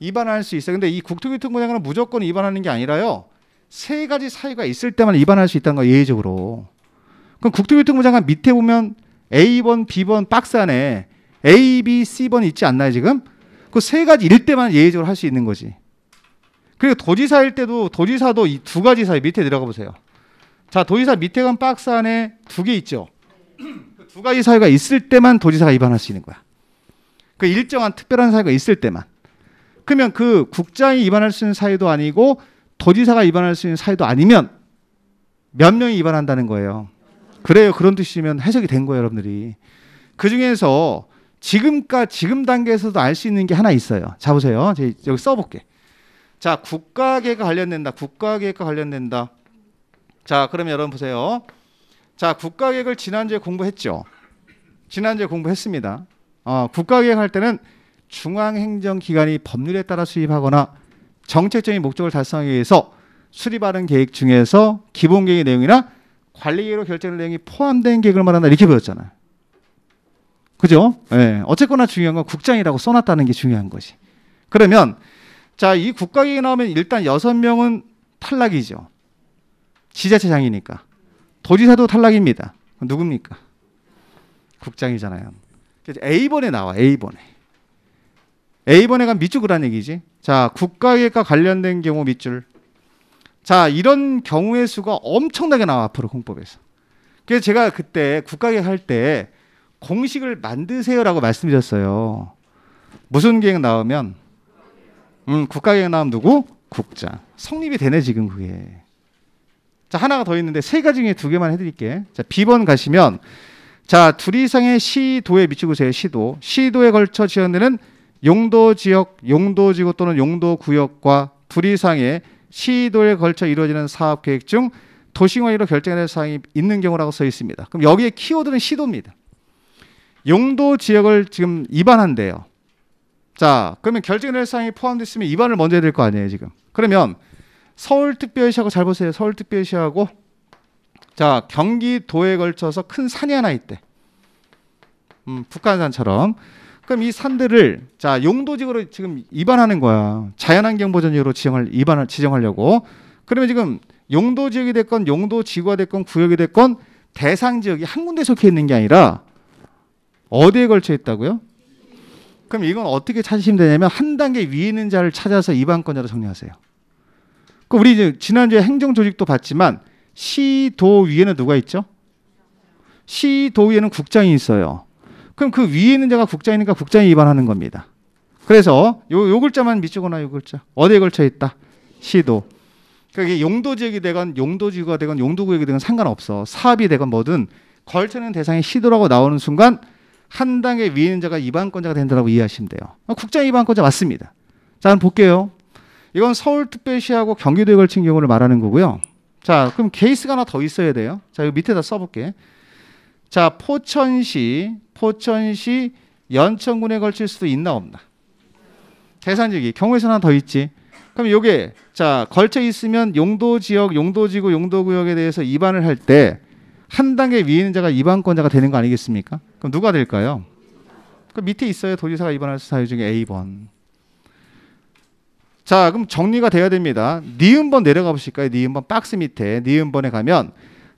입안할 수 있어요. 근데 이 국토교통부 장관은 무조건 입안하는 게 아니라요. 세 가지 사유가 있을 때만 입안할 수 있다는 거 예외적으로. 그럼 국토교통부 장관 밑에 보면 A번, B번 박스 안에 A, B, C번 있지 않나요, 지금? 그 세 가지 일 때만 예외적으로 할 수 있는 거지. 그리고 도지사일 때도 도지사도 이 두 가지 사이 밑에 들어가 보세요. 자, 도지사 밑에 간 박스 안에 두 개 있죠. 그 두 가지 사유가 있을 때만 도지사가 입안할 수 있는 거야. 그 일정한 특별한 사유가 있을 때만. 그러면 그 국장이 입안할 수 있는 사유도 아니고 도지사가 입안할 수 있는 사유도 아니면 몇 명이 입안한다는 거예요. 그래요. 그런 뜻이면 해석이 된 거예요, 여러분들이. 그 중에서 지금까 지금 지 단계에서도 알 수 있는 게 하나 있어요. 자 보세요. 여기 써볼게. 자, 국가 계획과 관련된다. 국가 계획 관련된다. 자, 그러면 여러분 보세요. 자, 국가 계획을 지난주에 공부했죠. 지난주에 공부했습니다. 어, 국가 계획할 때는 중앙행정기관이 법률에 따라 수립하거나 정책적인 목적을 달성하기 위해서 수립하는 계획 중에서 기본 계획의 내용이나 관리 계획으로 결정된 내용이 포함된 계획을 말한다 이렇게 배웠잖아요. 그죠? 예. 어쨌거나 중요한 건 국장이라고 써놨다는 게 중요한 거지. 그러면 자, 이 국가기관이 나오면 일단 여섯 명은 탈락이죠. 지자체장이니까. 도지사도 탈락입니다. 누굽니까? 국장이잖아요. A번에 나와, A번에. A번에가 밑줄 그란 얘기지. 자, 국가계획과 관련된 경우 밑줄. 자, 이런 경우의 수가 엄청나게 나와, 앞으로 공법에서. 그래서 제가 그때 국가계획 할 때 공식을 만드세요라고 말씀드렸어요. 무슨 계획 나오면 음, 국가경획나면 누구? 국장. 성립이 되네 지금 그게. 자 하나가 더 있는데 세 가지 중에 두 개만 해드릴게. 자 B번 가시면 자둘 이상의 시도에 미치고세요 시도. 시도에 걸쳐 지원되는 용도 지역, 용도 지구 또는 용도 구역과 둘 이상의 시도에 걸쳐 이루어지는 사업 계획 중도시공항로 결정될 사항이 있는 경우라고 써 있습니다. 그럼 여기에 키워드는 시도입니다. 용도 지역을 지금 입안한대요. 자, 그러면 결정의 사항이 포함되어 있으면 이반을 먼저 해야 될 거 아니에요, 지금. 그러면 서울특별시하고 잘 보세요. 서울특별시하고 자, 경기도에 걸쳐서 큰 산이 하나 있대. 음, 북한산처럼. 그럼 이 산들을 자, 용도지으로 지금 이반하는 거야. 자연환경 보전지로 지정을 이반을 지정하려고. 그러면 지금 용도 지역이 됐건 용도 지구가 됐건 구역이 됐건 대상 지역이 한 군데 속해 있는 게 아니라 어디에 걸쳐 있다고요? 그럼 이건 어떻게 찾으시면 되냐면 한 단계 위에 있는 자를 찾아서 이반권자로 정리하세요. 그 우리 이제 지난주에 행정 조직도 봤지만 시도 위에는 누가 있죠? 시도 위에는 국장이 있어요. 그럼 그 위에 있는 자가 국장이니까 국장이 이반하는 겁니다. 그래서 요, 요 글자만 미치거나 요 글자 어디에 걸쳐 있다 시도 그게 그러니까 용도 지역이 되건 용도 지구가 되건 용도 구역이 되건 상관없어 사업이 되건 뭐든 걸쳐는 대상이 시도라고 나오는 순간 한 당의 위임자가 이반권자가 된다고 이해하시면 돼요. 어, 국장 이반권자 맞습니다. 자, 한번 볼게요. 이건 서울특별시하고 경기도에 걸친 경우를 말하는 거고요. 자, 그럼 케이스가 하나 더 있어야 돼요. 자, 이 밑에다 써볼게. 자, 포천시, 포천시 연천군에 걸칠 수도 있나 없나? 대산지기 경우에서 하나 더 있지. 그럼 요게 자 걸쳐 있으면 용도 지역, 용도 지구, 용도 구역에 대해서 이반을 할때 한 단계 위에 있는 자가 입안권자가 되는 거 아니겠습니까? 그럼 누가 될까요? 그 밑에 있어요. 도지사가 입안할 사유 중에 A번. 자, 그럼 정리가 돼야 됩니다. 니은번 내려가 보실까요? 니은번 박스 밑에 니은번에 가면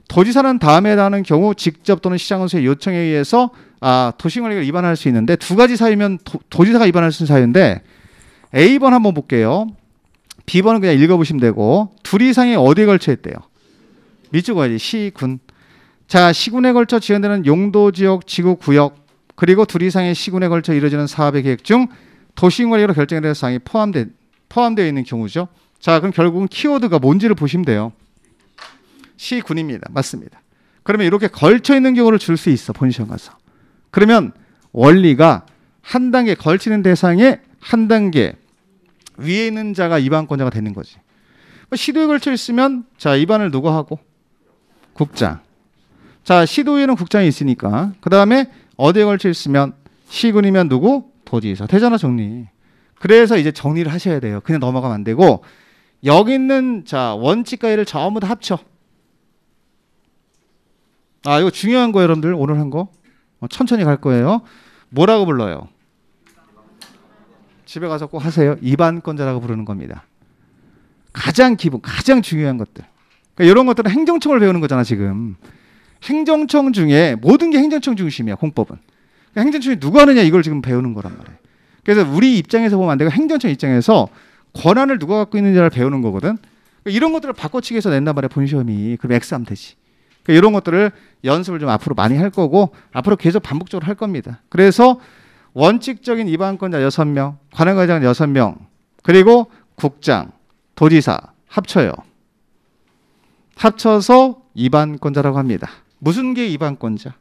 도지사는 다음에 나는 경우 직접 또는 시장원수의 요청에 의해서 아, 도시관리를 입안할 수 있는데 두 가지 사유면 도, 지사가 입안할 수 있는 사유인데 A번 한번 볼게요. B번은 그냥 읽어보시면 되고 둘 이상이 어디에 걸쳐 있대요. 밑줄 가야지 시군 자, 시군에 걸쳐 지원되는 용도 지역, 지구 구역 그리고 둘 이상의 시군에 걸쳐 이루어지는 사업의 계획 중 도시인 관리로 결정될 사항이 포함된 포함되어 있는 경우죠. 자, 그럼 결국은 키워드가 뭔지를 보시면 돼요. 시군입니다. 맞습니다. 그러면 이렇게 걸쳐 있는 경우를 줄 수 있어 본 시험 가서. 그러면 원리가 한 단계 걸치는 대상에한 단계 위에 있는 자가 입안권자가 되는 거지. 시도에 걸쳐 있으면 자입안을 누가 하고 국장. 자, 시도에는 국장이 있으니까. 그 다음에 어디에 걸쳐 있으면 시군이면 누구? 도지사. 되잖아, 정리. 그래서 이제 정리를 하셔야 돼요. 그냥 넘어가면 안 되고 여기 있는 자, 원칙과일를 전부 다 합쳐. 아, 이거 중요한 거예요, 여러분들. 오늘 한 거. 어, 천천히 갈 거예요. 뭐라고 불러요? 집에 가서 꼭 하세요. 이반권자라고 부르는 겁니다. 가장 기본, 가장 중요한 것들. 그러니까 이런 것들은 행정청을 배우는 거잖아, 지금. 행정청 중에 모든 게 행정청 중심이야 공법은. 그러니까 행정청이 누가 하느냐 이걸 지금 배우는 거란 말이에 그래서 우리 입장에서 보면 안 되고 행정청 입장에서 권한을 누가 갖고 있는지를 배우는 거거든. 그러니까 이런 것들을 바꿔치기 해서 낸단 말이야 본 시험이. 그럼 X하면 되지. 그러니까 이런 것들을 연습을 좀 앞으로 많이 할 거고 앞으로 계속 반복적으로 할 겁니다. 그래서 원칙적인 위반권자 6명, 관행과장 6명, 그리고 국장, 도지사 합쳐요. 합쳐서 위반권자라고 합니다. 무슨 게 이방권자?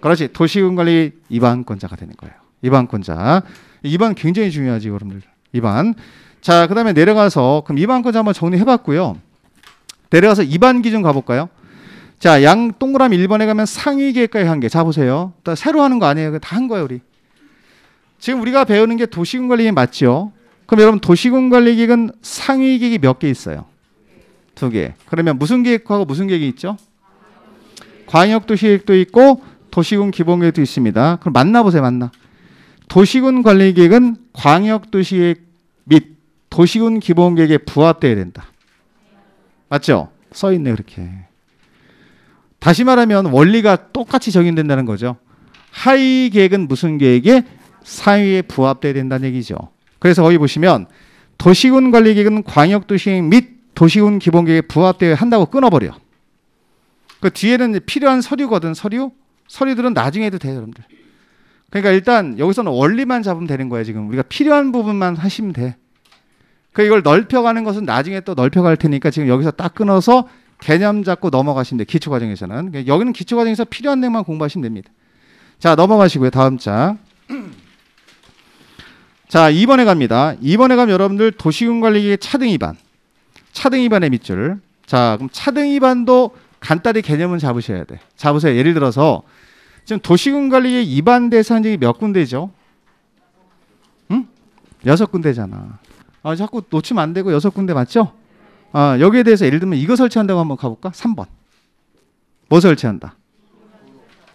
그렇지. 도시군관리 이방권자가 되는 거예요. 이방권자. 이방 굉장히 중요하지, 여러분들. 이반. 자, 그 다음에 내려가서, 그럼 이반권자 한번 정리해봤고요. 내려가서 이반 기준 가볼까요? 자, 양 동그라미 1번에 가면 상위 계획과의 한계. 자, 보세요. 새로 하는 거 아니에요. 다 한 거예요, 우리. 지금 우리가 배우는 게 도시군 관리계 맞죠? 그럼 여러분 도시군 관리계획은 상위 계획이 몇 개 있어요? 두 개. 그러면 무슨 계획하고 무슨 계획이 있죠? 광역도시계획도 있고 도시군 기본계획도 있습니다. 그럼 만나보세요, 만나. 도시군 관리계획은 광역도시계획 및 도시군 기본계획에 부합돼야 된다. 맞죠? 써 있네 그렇게. 다시 말하면 원리가 똑같이 적용된다는 거죠. 하위 계획은 무슨 계획에 상위에 부합돼야 된다는 얘기죠. 그래서 거기 보시면 도시군 관리계획은 광역도시및 도시군 기본계획에 부합돼야 한다고 끊어버려. 그 뒤에는 필요한 서류거든 서류 서류들은 나중에 해도 돼요 여러분들 그러니까 일단 여기서는 원리만 잡으면 되는 거예요 지금 우리가 필요한 부분만 하시면 돼그 이걸 넓혀가는 것은 나중에 또 넓혀갈 테니까 지금 여기서 딱 끊어서 개념 잡고 넘어가시면 돼 기초 과정에서는 그러니까 여기는 기초 과정에서 필요한 내용만 공부하시면 됩니다 자 넘어가시고요 다음 장 자, 2번에 갑니다. 2번에 가면 여러분들 도시군 관리계획 차등 위반. 차등 위반의 밑줄. 자, 그럼 차등 위반도 간단히 개념은 잡으셔야 돼. 잡으세요. 예를 들어서 지금 도시군 관리에 위반대 사항이 몇 군데죠? 응? 여섯 군데잖아. 아, 자꾸 놓치면 안 되고 여섯 군데 맞죠? 아, 여기에 대해서 예를 들면 이거 설치한다고 한번 가볼까? 3번. 뭐 설치한다?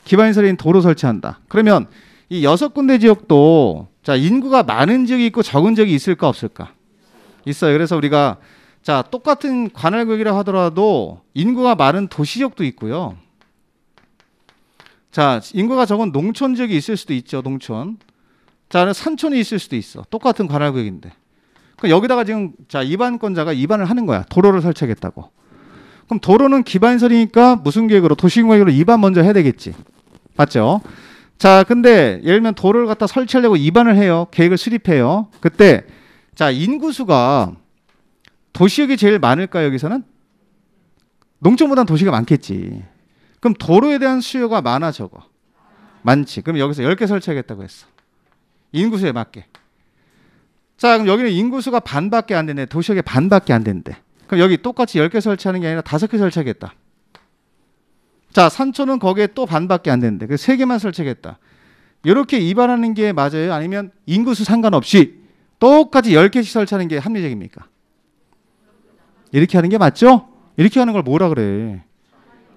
기반시설인 도로 설치한다. 그러면 이 여섯 군데 지역도 자 인구가 많은 지역이 있고 적은 지역이 있을까 없을까? 있어요. 그래서 우리가 자, 똑같은 관할구역이라 하더라도 인구가 많은 도시 역도 있고요. 자, 인구가 적은 농촌 지역이 있을 수도 있죠. 농촌. 자, 산촌이 있을 수도 있어. 똑같은 관할구역인데. 그럼 그러니까 여기다가 지금 자, 이반권자가 이반을 하는 거야. 도로를 설치하겠다고. 그럼 도로는 기반설이니까 무슨 계획으로 도시 계획으로 이반 먼저 해야 되겠지. 맞죠? 자, 근데 예를 들면 도로를 갖다 설치하려고 이반을 해요. 계획을 수립해요. 그때 자, 인구수가 도시역이 제일 많을까 여기서는? 농촌보다는 도시가 많겠지. 그럼 도로에 대한 수요가 많아 적어? 많지. 그럼 여기서 10개 설치하겠다고 했어. 인구수에 맞게. 자, 그럼 여기는 인구수가 반밖에 안 되네. 도시역의 반밖에 안 되는데. 그럼 여기 똑같이 10개 설치하는 게 아니라 5개 설치하겠다. 자, 산촌은 거기에 또 반밖에 안 되는데. 그래 3개만 설치하겠다. 이렇게 이발하는 게 맞아요? 아니면 인구수 상관없이 똑같이 10개씩 설치하는 게 합리적입니까? 이렇게 하는 게 맞죠? 이렇게 하는 걸 뭐라 그래?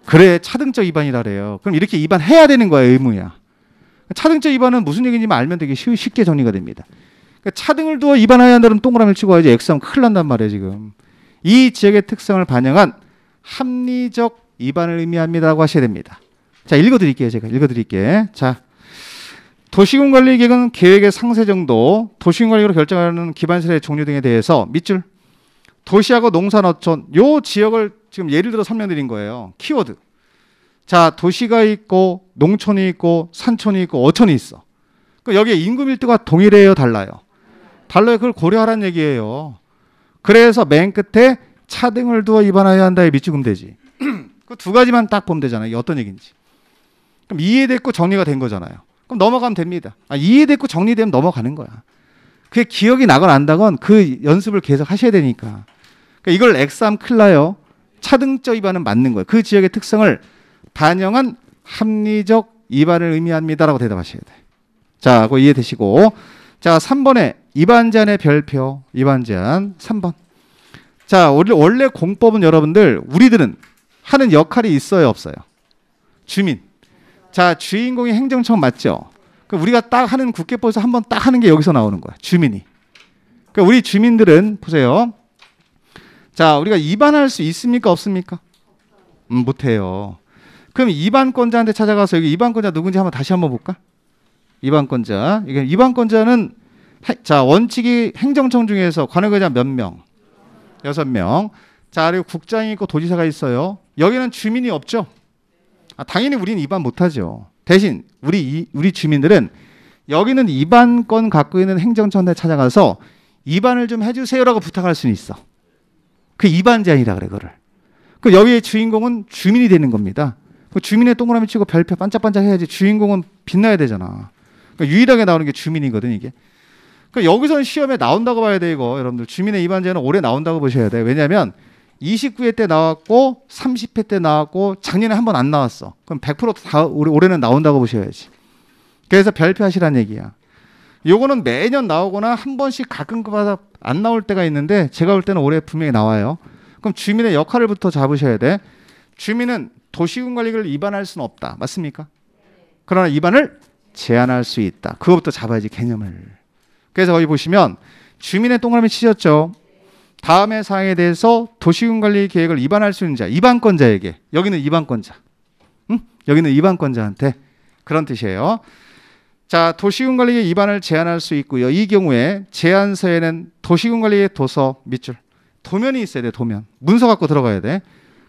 그래 차등적 입안이라래요 그럼 이렇게 입안해야 되는 거야 의무야. 차등적 입안은 무슨 얘기인지 알면 되게 쉬, 쉽게 정리가 됩니다. 그러니까 차등을 두어 위반해야 한다면 동그라미를 치고 와야지 X하면 큰일 난단 말이에요 지금. 이 지역의 특성을 반영한 합리적 입안을 의미합니다라고 하셔야 됩니다. 자 읽어드릴게요 제가 읽어드릴게. 자 도시군 관리 계획은 계획의 상세 정도, 도시군 관리로 결정하는 기반시설의 종류 등에 대해서 밑줄 도시하고 농산어촌 요 지역을 지금 예를 들어 설명드린 거예요. 키워드. 자, 도시가 있고 농촌이 있고 산촌이 있고 어촌이 있어. 그 여기에 임금 밀도가 동일해요, 달라요. 달라요. 그걸 고려하라는 얘기예요. 그래서 맨 끝에 차등을 두어 입안하여야 한다의 미치금 되지. 그 두 가지만 딱 보면 되잖아요. 어떤 얘기인지. 그럼 이해됐고 정리가 된 거잖아요. 그럼 넘어가면 됩니다. 아, 이해됐고 정리되면 넘어가는 거야. 그게 기억이 나건 안다건 그 연습을 계속 하셔야 되니까. 그러니까 이걸 엑삼 클라요 차등적 이반은 맞는 거예요. 그 지역의 특성을 반영한 합리적 이반을 의미합니다라고 대답하셔야 돼. 자, 그 이해되시고. 자, 3번에 이반제한의 별표, 이반제한 3번. 자, 원래 공법은 여러분들 우리들은 하는 역할이 있어요, 없어요? 주민. 자, 주인공이 행정청 맞죠? 그 우리가 딱 하는 국회법에서 한번 딱 하는 게 여기서 나오는 거야. 주민이. 그 우리 주민들은 보세요. 자, 우리가 입안할 수 있습니까? 없습니까? 음, 못해요. 그럼 입안권자한테 찾아가서 여기 입안권자 누군지 한번 다시 한 번 볼까? 입안권자. 이게 입안권자는 자 원칙이 행정청 중에서 관할과자몇 명? 여섯 명. 자 그리고 국장이 있고 도지사가 있어요. 여기는 주민이 없죠. 아, 당연히 우리는 입안 못하죠. 대신 우리 이, 우리 주민들은 여기는 이반권 갖고 있는 행정청에 찾아가서 이반을 좀 해주세요라고 부탁할 수는 있어. 그 이반 제한이라 그래 그거를. 그 여기의 주인공은 주민이 되는 겁니다. 그 주민의 동그라미 치고 별표 반짝반짝 해야지 주인공은 빛나야 되잖아. 그러니까 유일하게 나오는 게 주민이거든 이게. 그 여기서는 시험에 나온다고 봐야 돼 이거 여러분들 주민의 이반제는 올해 나온다고 보셔야 돼. 왜냐하면 29회 때 나왔고 30회 때 나왔고 작년에 한 번 안 나왔어. 그럼 100%다 올해는 나온다고 보셔야지. 그래서 별표하시란 얘기야. 요거는 매년 나오거나 한 번씩 가끔가다 안 나올 때가 있는데 제가 볼 때는 올해 분명히 나와요. 그럼 주민의 역할을부터 잡으셔야 돼. 주민은 도시군 관리를 위반할 수는 없다. 맞습니까? 그러나 위반을 제한할 수 있다. 그것부터 잡아야지 개념을. 그래서 거기 보시면 주민의 동그라미 치셨죠. 다음의 사항에 대해서 도시군 관리 계획을 위반할 수 있는 자, 위반권자에게 여기는 위반권자, 응? 여기는 위반권자한테 그런 뜻이에요. 자, 도시군 관리의 위반을 제한할 수 있고요. 이 경우에 제한서에는 도시군 관리의 도서 밑줄, 도면이 있어야 돼, 도면. 문서 갖고 들어가야 돼.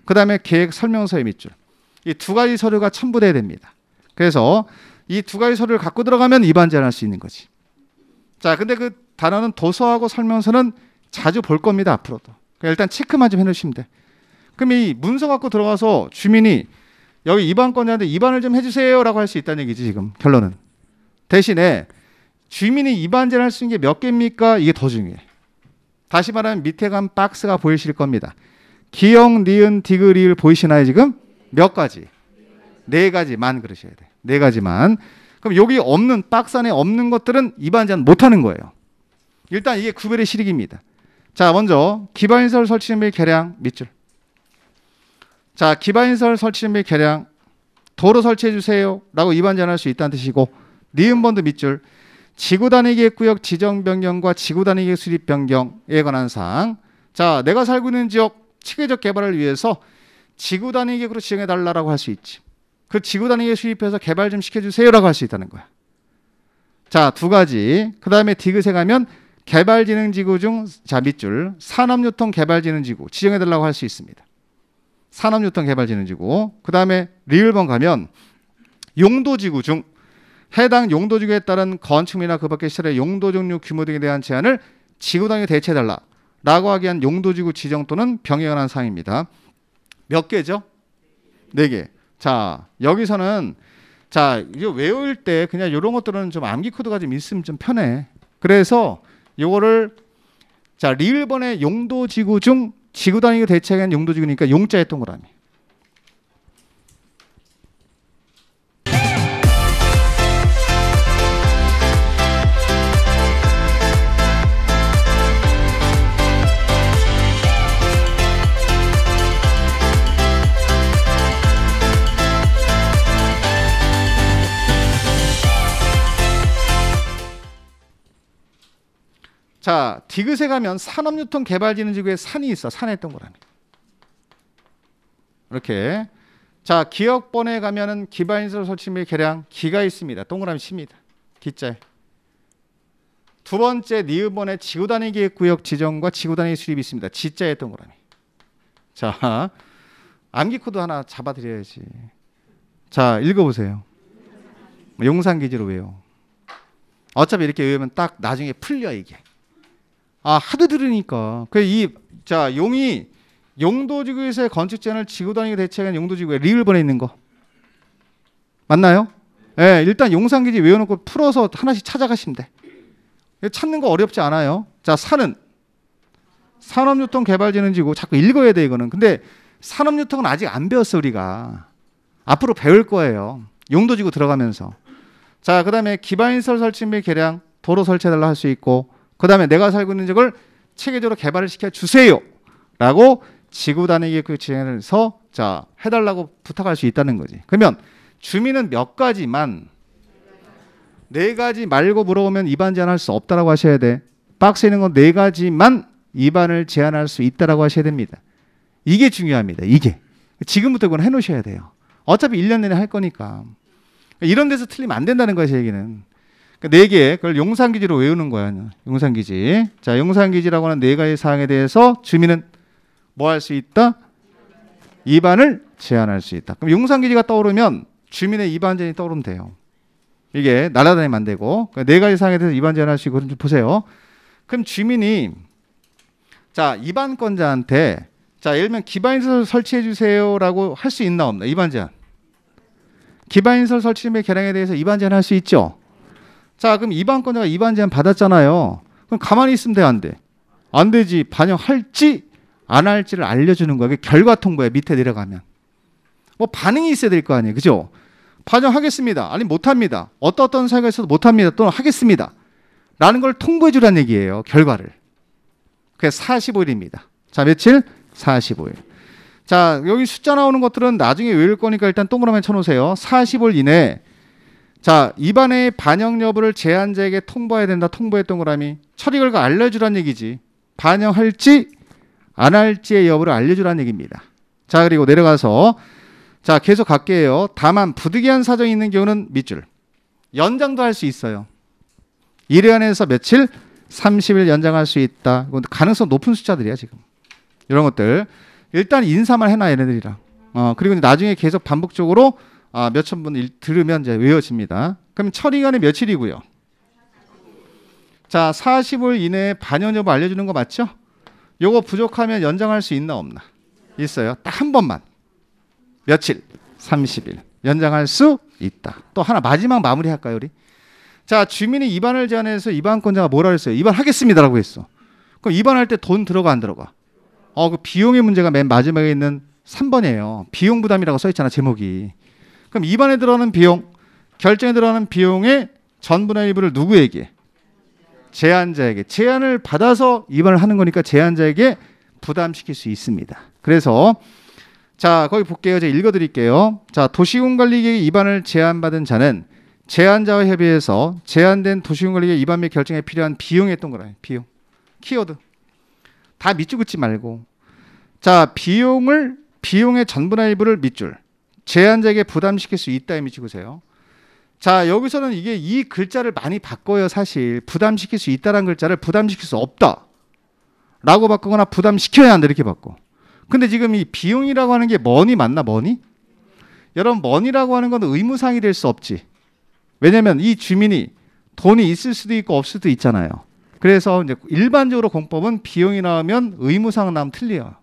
그 다음에 계획 설명서의 밑줄. 이 두 가지 서류가 첨부돼야 됩니다. 그래서 이 두 가지 서류를 갖고 들어가면 위반 제한할 수 있는 거지. 자, 근데 그 단어는 도서하고 설명서는 자주 볼 겁니다 앞으로도. 그러니까 일단 체크만 좀 해놓으시면 돼. 그럼 이 문서 갖고 들어가서 주민이 여기 입안권자한테 입안을 좀 해주세요라고 할 수 있다는 얘기지 지금 결론은. 대신에 주민이 입안제를 할 수 있는 게 몇 개입니까? 이게 더 중요해. 다시 말하면 밑에 간 박스가 보이실 겁니다. 기역, 니은, 디귿, 리을 보이시나요 지금? 몇 가지? 네 가지만 그러셔야 돼. 네 가지만. 그럼 여기 없는 박스 안에 없는 것들은 입안제한 못하는 거예요. 일단 이게 구별의 실익입니다. 자, 먼저 기반시설 설치 및 개량 밑줄. 자, 기반시설 설치 및 개량 도로 설치해 주세요라고 위반 전할 수 있다는 뜻이고 니은번드 밑줄 지구 단위 계획 구역 지정 변경과 지구 단위 계획 수립 변경에 관한 사항. 자, 내가 살고 있는 지역 체계적 개발을 위해서 지구 단위 계획으로 지정해 달라라고 할 수 있지. 그 지구 단위 계획 수립해서 개발 좀 시켜 주세요라고 할 수 있다는 거야. 자, 두 가지. 그다음에 디귿에 가면 개발진흥지구중자 밑줄 산업유통 개발진흥지구 지정해달라고 할 수 있습니다. 산업유통 개발진흥지구그 다음에 리을번 가면 용도지구 중 해당 용도지구에 따른 건축 및나 그 밖의 시설의 용도 종류 규모 등에 대한 제한을 지구 당에 대체해달라 라고 하기 위한 용도지구 지정 또는 병행한 사항입니다. 몇 개죠? 네 개. 자 여기서는 자이거 외울 때 그냥 이런 것들은 좀 암기 코드가 좀 있으면 좀 편해. 그래서 요거를 자, 리을번의 용도지구 중 지구 단위가 대체하는 용도지구니까 용자 의동그라미 자, 디귿에 가면 산업유통 개발진흥 지구에 산이 있어. 산에 있던 거라니다 이렇게. 자, 기업번에 가면은 기반인설 설치 및 개량 기가 있습니다. 동그라미 칩니다. 기자에. 두 번째 니은번에 지구 단위 계획 구역 지정과 지구 단위 수립이 있습니다. 지자에 동그라미. 자, 암기 코드 하나 잡아 드려야지. 자, 읽어 보세요. 용산 기지로 외요 어차피 이렇게 외우면 딱 나중에 풀려 이게. 아 하도 들으니까 그 이자 용이 용도지구에서의 건축재난을 지구단위로 대체하는 용도지구에 리을 보내있는 거 맞나요? 예, 네, 일단 용산기지 외워놓고 풀어서 하나씩 찾아가시면 돼. 찾는 거 어렵지 않아요. 자, 산은 산업유통개발지는지구 자꾸 읽어야 돼 이거는. 근데 산업유통은 아직 안 배웠어 우리가. 앞으로 배울 거예요. 용도지구 들어가면서. 자, 그다음에 기반시설 설치 및 개량, 도로 설치달라 해할수 있고 그 다음에 내가 살고 있는 지역을 체계적으로 개발을 시켜 주세요. 라고 지구 단위의 그 진행해서 자, 해달라고 부탁할 수 있다는 거지. 그러면 주민은 몇 가지만 네 가지 말고 물어보면 입안 제한할 수 없다라고 하셔야 돼. 박스에 있는 건 네 가지만 입안을 제한할 수 있다라고 하셔야 됩니다. 이게 중요합니다. 이게. 지금부터 그건 해놓으셔야 돼요. 어차피 1년 내내 할 거니까. 이런 데서 틀리면 안 된다는 거예요, 얘기는. 4 그러니까 개, 그걸 용산기지로 외우는 거야. 용산기지. 자, 용산기지라고 하는 4 가지 사항에 대해서 주민은 뭐 할 수 있다? 입안을 제한할 수 있다. 그럼 용산기지가 떠오르면 주민의 입안전이 떠오르면 돼요. 이게 날아다니면 안 되고. 그러니까 네 가지 사항에 대해서 입안제한 하시고 좀 보세요. 그럼 주민이 자, 입안권자한테 자, 예를 들면 기반인설 설치해 주세요라고 할 수 있나 없나? 입안제한. 기반인설 설치의 계량에 대해서 입안제한 할수 있죠. 자, 그럼 이반권자가 이반 제한 받았잖아요. 그럼 가만히 있으면 돼, 안 돼? 안 되지. 반영할지 안 할지를 알려주는 거예요. 결과 통보에 밑에 내려가면. 뭐 반응이 있어야 될 거 아니에요. 그죠? 반영하겠습니다. 아니, 못합니다. 어떤 어떤 사유에서도 못합니다. 또는 하겠습니다. 라는 걸 통보해 주란 얘기예요. 결과를. 그게 45일입니다. 자, 며칠? 45일. 자, 여기 숫자 나오는 것들은 나중에 외울 거니까 일단 동그라미 쳐놓으세요. 45일 이내 에 자, 입안의 반영 여부를 제한자에게 통보해야 된다. 통보했던거라미 처리 결과 알려주란 얘기지. 반영할지 안 할지의 여부를 알려주란 얘기입니다. 자, 그리고 내려가서 자, 계속 갈게요. 다만 부득이한 사정이 있는 경우는 밑줄. 연장도 할 수 있어요. 일에 한해서 며칠 30일 연장할 수 있다. 이건 가능성 높은 숫자들이야, 지금. 이런 것들. 일단 인사만 해놔, 얘네들이랑. 어, 그리고 나중에 계속 반복적으로 아, 몇천 분 들으면 이제 외워집니다. 그럼 처리간이 기 며칠이고요. 자, 40일 이내에 반영 여부 알려주는 거 맞죠? 요거 부족하면 연장할 수 있나 없나? 있어요. 딱 한 번만. 며칠? 30일. 연장할 수 있다. 또 하나 마지막 마무리 할까요, 우리? 자, 주민이 입안을 제안해서 입안권자가 뭐라 그랬어요? 입안하겠습니다라고 했어. 그럼 입안할 때 돈 들어가 안 들어가? 어, 그 비용의 문제가 맨 마지막에 있는 3번이에요. 비용 부담이라고 써 있잖아, 제목이. 그럼 입안에 들어가는 비용, 결정에 들어가는 비용의 전분의 일부를 누구에게? 제한자에게. 제한을 받아서 입안을 하는 거니까 제한자에게 부담시킬 수 있습니다. 그래서 자, 거기 볼게요. 제가 읽어 드릴게요. 자, 도시공관리계획 입안을 제한받은 자는 제한자와 협의해서 제한된 도시공관리계획 위반 및 결정에 필요한 비용에 했던 거라. 비용. 키워드. 다 밑줄 긋지 말고. 자, 비용을 비용의 전분나 일부를 밑줄. 제한자에게 부담시킬 수 있다에 미치고세요. 자, 여기서는 이게 이 글자를 많이 바꿔요, 사실. 부담시킬 수 있다라는 글자를 부담시킬 수 없다. 라고 바꾸거나 부담시켜야 한다, 이렇게 바꿔. 근데 지금 이 비용이라고 하는 게 머니 맞나, 머니? 여러분, 머니라고 하는 건 의무상이 될 수 없지. 왜냐면 이 주민이 돈이 있을 수도 있고 없을 수도 있잖아요. 그래서 이제 일반적으로 공법은 비용이 나오면 의무상 나오면 틀려요.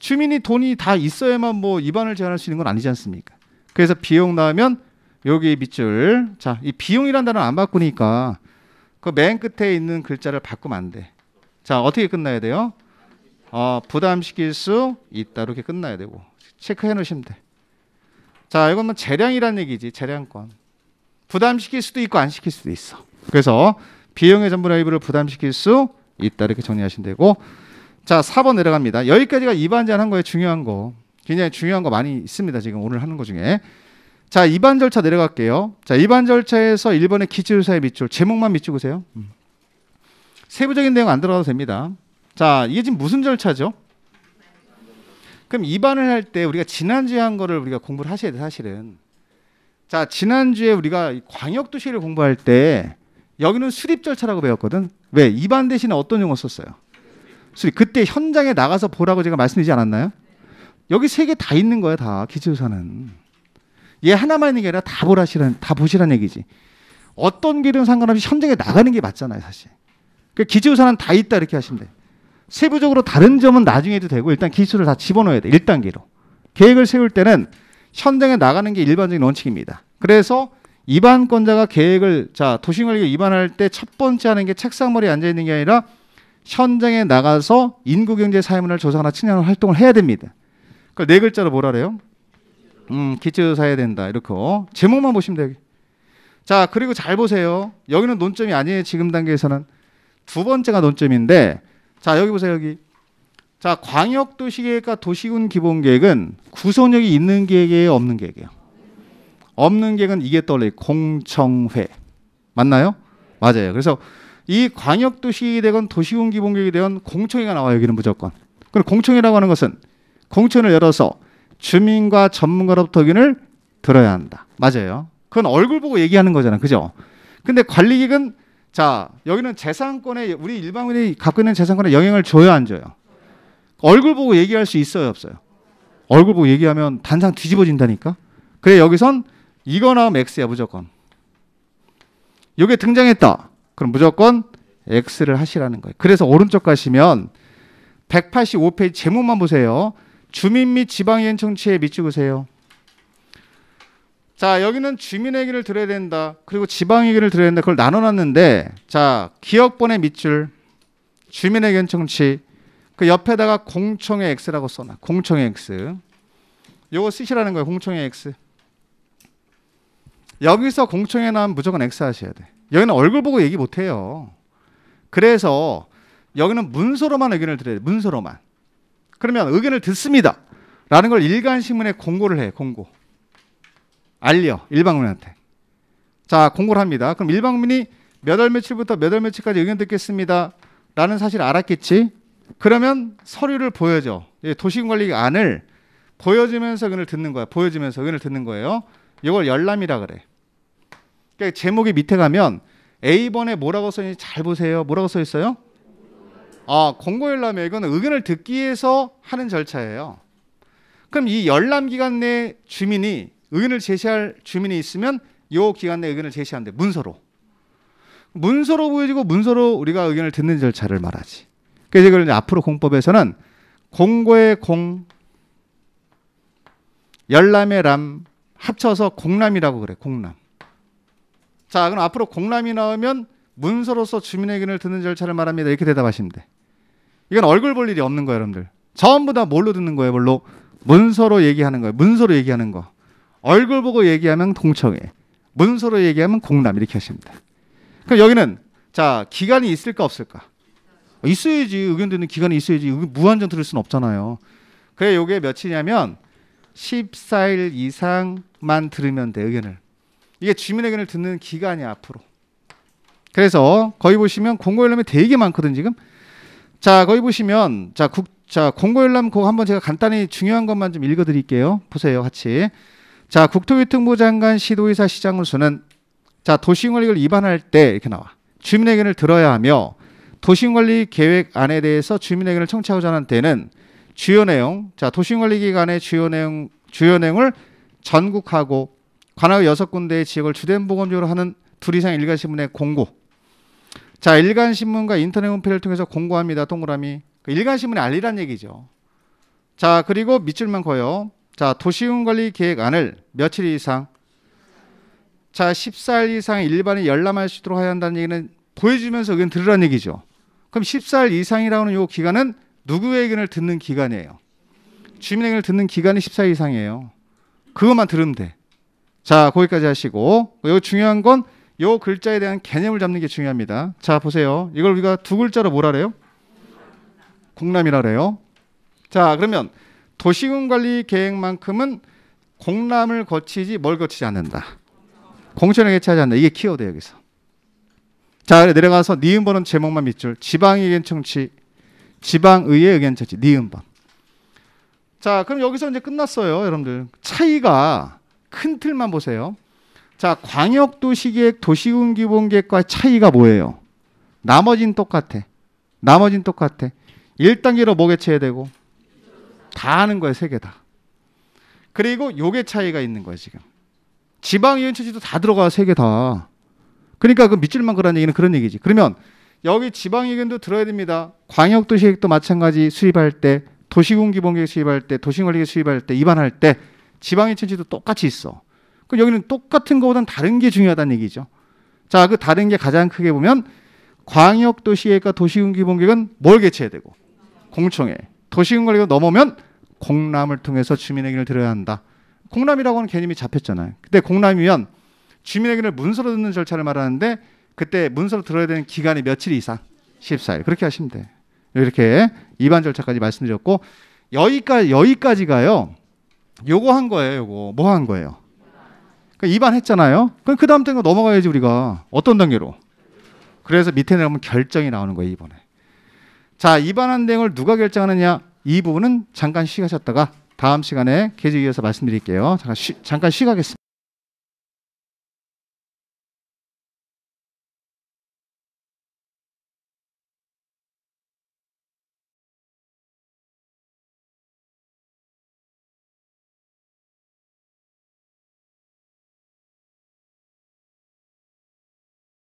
주민이 돈이 다 있어야만 뭐 입안을 제한할 수 있는 건 아니지 않습니까? 그래서 비용 나오면 여기 밑줄 자이 비용이란 단어 안 바꾸니까 그 맨 끝에 있는 글자를 바꾸면 안 돼. 자 어떻게 끝나야 돼요? 어, 부담시킬 수 있다 이렇게 끝나야 되고 체크해 놓으시면 돼. 자 이건 뭐 재량이란 얘기지 재량권. 부담시킬 수도 있고 안 시킬 수도 있어. 그래서 비용의 전부 일부를 부담시킬 수 있다 이렇게 정리하시면 되고 자, 4번 내려갑니다. 여기까지가 이반전 한 거에 중요한 거. 굉장히 중요한 거 많이 있습니다. 지금 오늘 하는 거 중에. 자, 이반 절차 내려갈게요. 자, 이반 절차에서 1번의 기출사의 밑줄, 제목만 밑줄으세요. 음. 세부적인 내용 안 들어가도 됩니다. 자, 이게 지금 무슨 절차죠? 그럼 이반을 할 때 우리가 지난주에 한 거를 우리가 공부를 하셔야 돼, 요 사실은. 자, 지난주에 우리가 광역도시를 공부할 때 여기는 수립 절차라고 배웠거든. 왜? 이반 대신에 어떤 용어 썼어요? 수리 그때 현장에 나가서 보라고 제가 말씀드리지 않았나요? 여기 세 개 다 있는 거야 다기초사는얘 하나만 있는 게 아니라 다 보라시란 다 보시란 얘기지 어떤 길은 상관없이 현장에 나가는 게 맞잖아요 사실 그러니까기초사는다 있다 이렇게 하시면 돼 세부적으로 다른 점은 나중에 해도 되고 일단 기술을 다 집어넣어야 돼 1단계로 계획을 세울 때는 현장에 나가는 게 일반적인 원칙입니다 그래서 이반권자가 계획을 자 도시관리계 위반할 때 첫 번째 하는 게 책상머리에 앉아 있는 게 아니라 현장에 나가서 인구 경제 사회문화를 조사하나 친환경 활동을 해야 됩니다. 그걸 네 글자로 뭐라 그래요? 음, 기초사 해야 된다. 이렇게 어? 제목만 보시면 돼요. 자, 그리고 잘 보세요. 여기는 논점이 아니에요. 지금 단계에서는 두 번째가 논점인데 자, 여기 보세요. 여기. 자, 광역도시 계획과 도시군 기본 계획은 구속력이 있는 계획이에요, 없는 계획이에요. 없는 계획은 이게 떠올려 공청회. 맞나요? 맞아요. 그래서 이 광역도시 되건 도시공기 공격에 대한 공청회가 나와요. 여기는 무조건. 그럼 공청회라고 하는 것은 공청회를 열어서 주민과 전문가로부터 의견을 들어야 한다. 맞아요. 그건 얼굴 보고 얘기하는 거잖아. 그죠? 근데 관리기은 자, 여기는 재산권에 우리 일반인이 갖고 있는 재산권에 영향을 줘야 안 줘요. 얼굴 보고 얘기할 수 있어요, 없어요? 얼굴 보고 얘기하면 단상 뒤집어진다니까. 그래 여기선 이거나 맥스야 무조건. 요게 등장했다. 그럼 무조건 X를 하시라는 거예요. 그래서 오른쪽 가시면 185페이지 제목만 보세요. 주민 및 지방의원 청치에 미치고세요. 자, 여기는 주민 의견을 들어야 된다. 그리고 지방 의견을 들어야 된다. 그걸 나눠 놨는데 자, 기업본의 밑줄 주민 의견 청치그 옆에다가 공청의 X라고 써 놔. 공청의 X. 요거 쓰시라는 거예요. 공청의 X. 여기서 공청회 나면 무조건 X 하셔야 돼. 여기는 얼굴 보고 얘기 못 해요. 그래서 여기는 문서로만 의견을 드려요. 야 문서로만. 그러면 의견을 듣습니다. 라는 걸 일간신문에 공고를 해. 공고. 알려. 일방문한테. 자, 공고를 합니다. 그럼 일방문이 몇 월 며칠부터 몇 월 며칠까지 의견 듣겠습니다. 라는 사실 알았겠지? 그러면 서류를 보여줘. 도시관리안을 보여주면서 의견을 듣는 거야. 보여주면서 의견을 듣는 거예요. 이걸 열람이라 그래. 그러니까 제목이 밑에 가면 A번에 뭐라고 써있는지 잘 보세요. 뭐라고 써 있어요? 아, 권고 열람에 이건 의견을 듣기 위해서 하는 절차예요. 그럼 이 열람 기간 내 주민이 의견을 제시할 주민이 있으면 요 기간 내 의견을 제시한대 문서로. 문서로 보여지고 문서로 우리가 의견을 듣는 절차를 말하지. 그래서 이걸 앞으로 공법에서는 공고의 공, 열람의 람 합쳐서 공람이라고 그래. 공람. 자, 그럼 앞으로 공람이 나오면 문서로서 주민 의견을 듣는 절차를 말합니다. 이렇게 대답하시면 돼. 이건 얼굴 볼 일이 없는 거예요, 여러분들. 전부 다 뭘로 듣는 거예요, 뭘로? 문서로 얘기하는 거예요. 문서로 얘기하는 거. 얼굴 보고 얘기하면 동청회. 문서로 얘기하면 공람 이렇게 하십니다. 그럼 여기는 자, 기간이 있을까 없을까? 있어야지 의견 듣는 기간이 있어야지 무한정 들을 수는 없잖아요. 그래 요게 며칠이냐면 14일 이상만 들으면 돼 의견을. 이게 주민 의견을 듣는 기간이 앞으로. 그래서 거기 보시면 공고 열람이 되게 많거든 지금. 자 거기 보시면 자국자 공고 열람 그거 한번 제가 간단히 중요한 것만 좀 읽어드릴게요. 보세요 같이. 자 국토교통부 장관 시도의사 시장으로 서는자 도시관리를 위반할 때 이렇게 나와 주민의견을 들어야 하며 도시관리 계획 안에 대해서 주민의견을 청취하고자 하는 때는 주요 내용 자 도시관리기관의 주요 내용 주요 내용을 전국하고 관할 여섯 군데의 지역을 주된 보건지로 하는 둘 이상 일간 신문의 공고. 자, 일간 신문과 인터넷 홈페이지를 통해서 공고합니다. 동그라미. 그 일간 신문이 알리란 얘기죠. 자, 그리고 밑줄만 커요. 자, 도시군 관리 계획안을 며칠 이상 자, 14일 이상 일반인 열람할 수 있도록 해야 한다는 얘기는 보여주면서 의견 들으라는 얘기죠. 그럼 14일 이상이라는 요 기간은 누구의 의견을 듣는 기간이에요? 주민의 의견을 듣는 기간이 14일 이상이에요. 그것만 들으면 돼. 자, 거기까지 하시고 여기 중요한 건 요 글자에 대한 개념을 잡는 게 중요합니다. 자, 보세요. 이걸 우리가 두 글자로 뭐라 래요 공람이라 래요 자, 그러면 도시군 관리 계획만큼은 공람을 거치지 뭘 거치지 않는다. 공천을 개최하지 않는다. 이게 키워드 여기서. 자, 내려가서 니은번은 제목만 밑줄. 지방 의견 청취, 지방의회 의견 청취, 니은번. 자, 그럼 여기서 이제 끝났어요, 여러분들. 차이가 큰 틀만 보세요. 자, 광역도시계획, 도시군기본계획과 차이가 뭐예요? 나머진 똑같아. 나머진 똑같아. 1단계로 뭐 개최해야 되고? 다 하는 거예요, 세 개 다. 그리고 요게 차이가 있는 거예요, 지금. 지방의원체제도 다 들어가, 세개 다. 그러니까 그 밑줄만 그라는 얘기는 그런 얘기지. 그러면 여기 지방의원도 들어야 됩니다. 광역도시획도 계 마찬가지 수입할 때, 도시군기본계획 수입할 때, 도시관리계획 수입할 때, 입안할 때 지방의 천지도 똑같이 있어. 그 여기는 똑같은 것보다는 다른 게 중요하다는 얘기죠. 자, 그 다른 게 가장 크게 보면 광역 도시계획과 도시군기본계획은 뭘 개최해야 되고 공청회. 도시군계획을 넘으면 공람을 통해서 주민의견을 들어야 한다. 공람이라고 하는 개념이 잡혔잖아요. 근데 공람이면 주민의견을 문서로 듣는 절차를 말하는데 그때 문서로 들어야 되는 기간이 며칠 이상 14일 그렇게 하시면 돼. 이렇게 입안 절차까지 말씀드렸고 여기까지 여기까지가요. 요거 한 거예요, 요거. 뭐 한 거예요? 그러니까 입안 했잖아요. 그럼 그 다음 단계 넘어가야지 우리가 어떤 단계로? 그래서 밑에 내려오면 결정이 나오는 거예요 이번에. 자 입안한 내용을 누가 결정하느냐 이 부분은 잠깐 쉬가셨다가 다음 시간에 계속이어서 말씀드릴게요. 잠깐 쉬, 잠깐 쉬가겠습니다.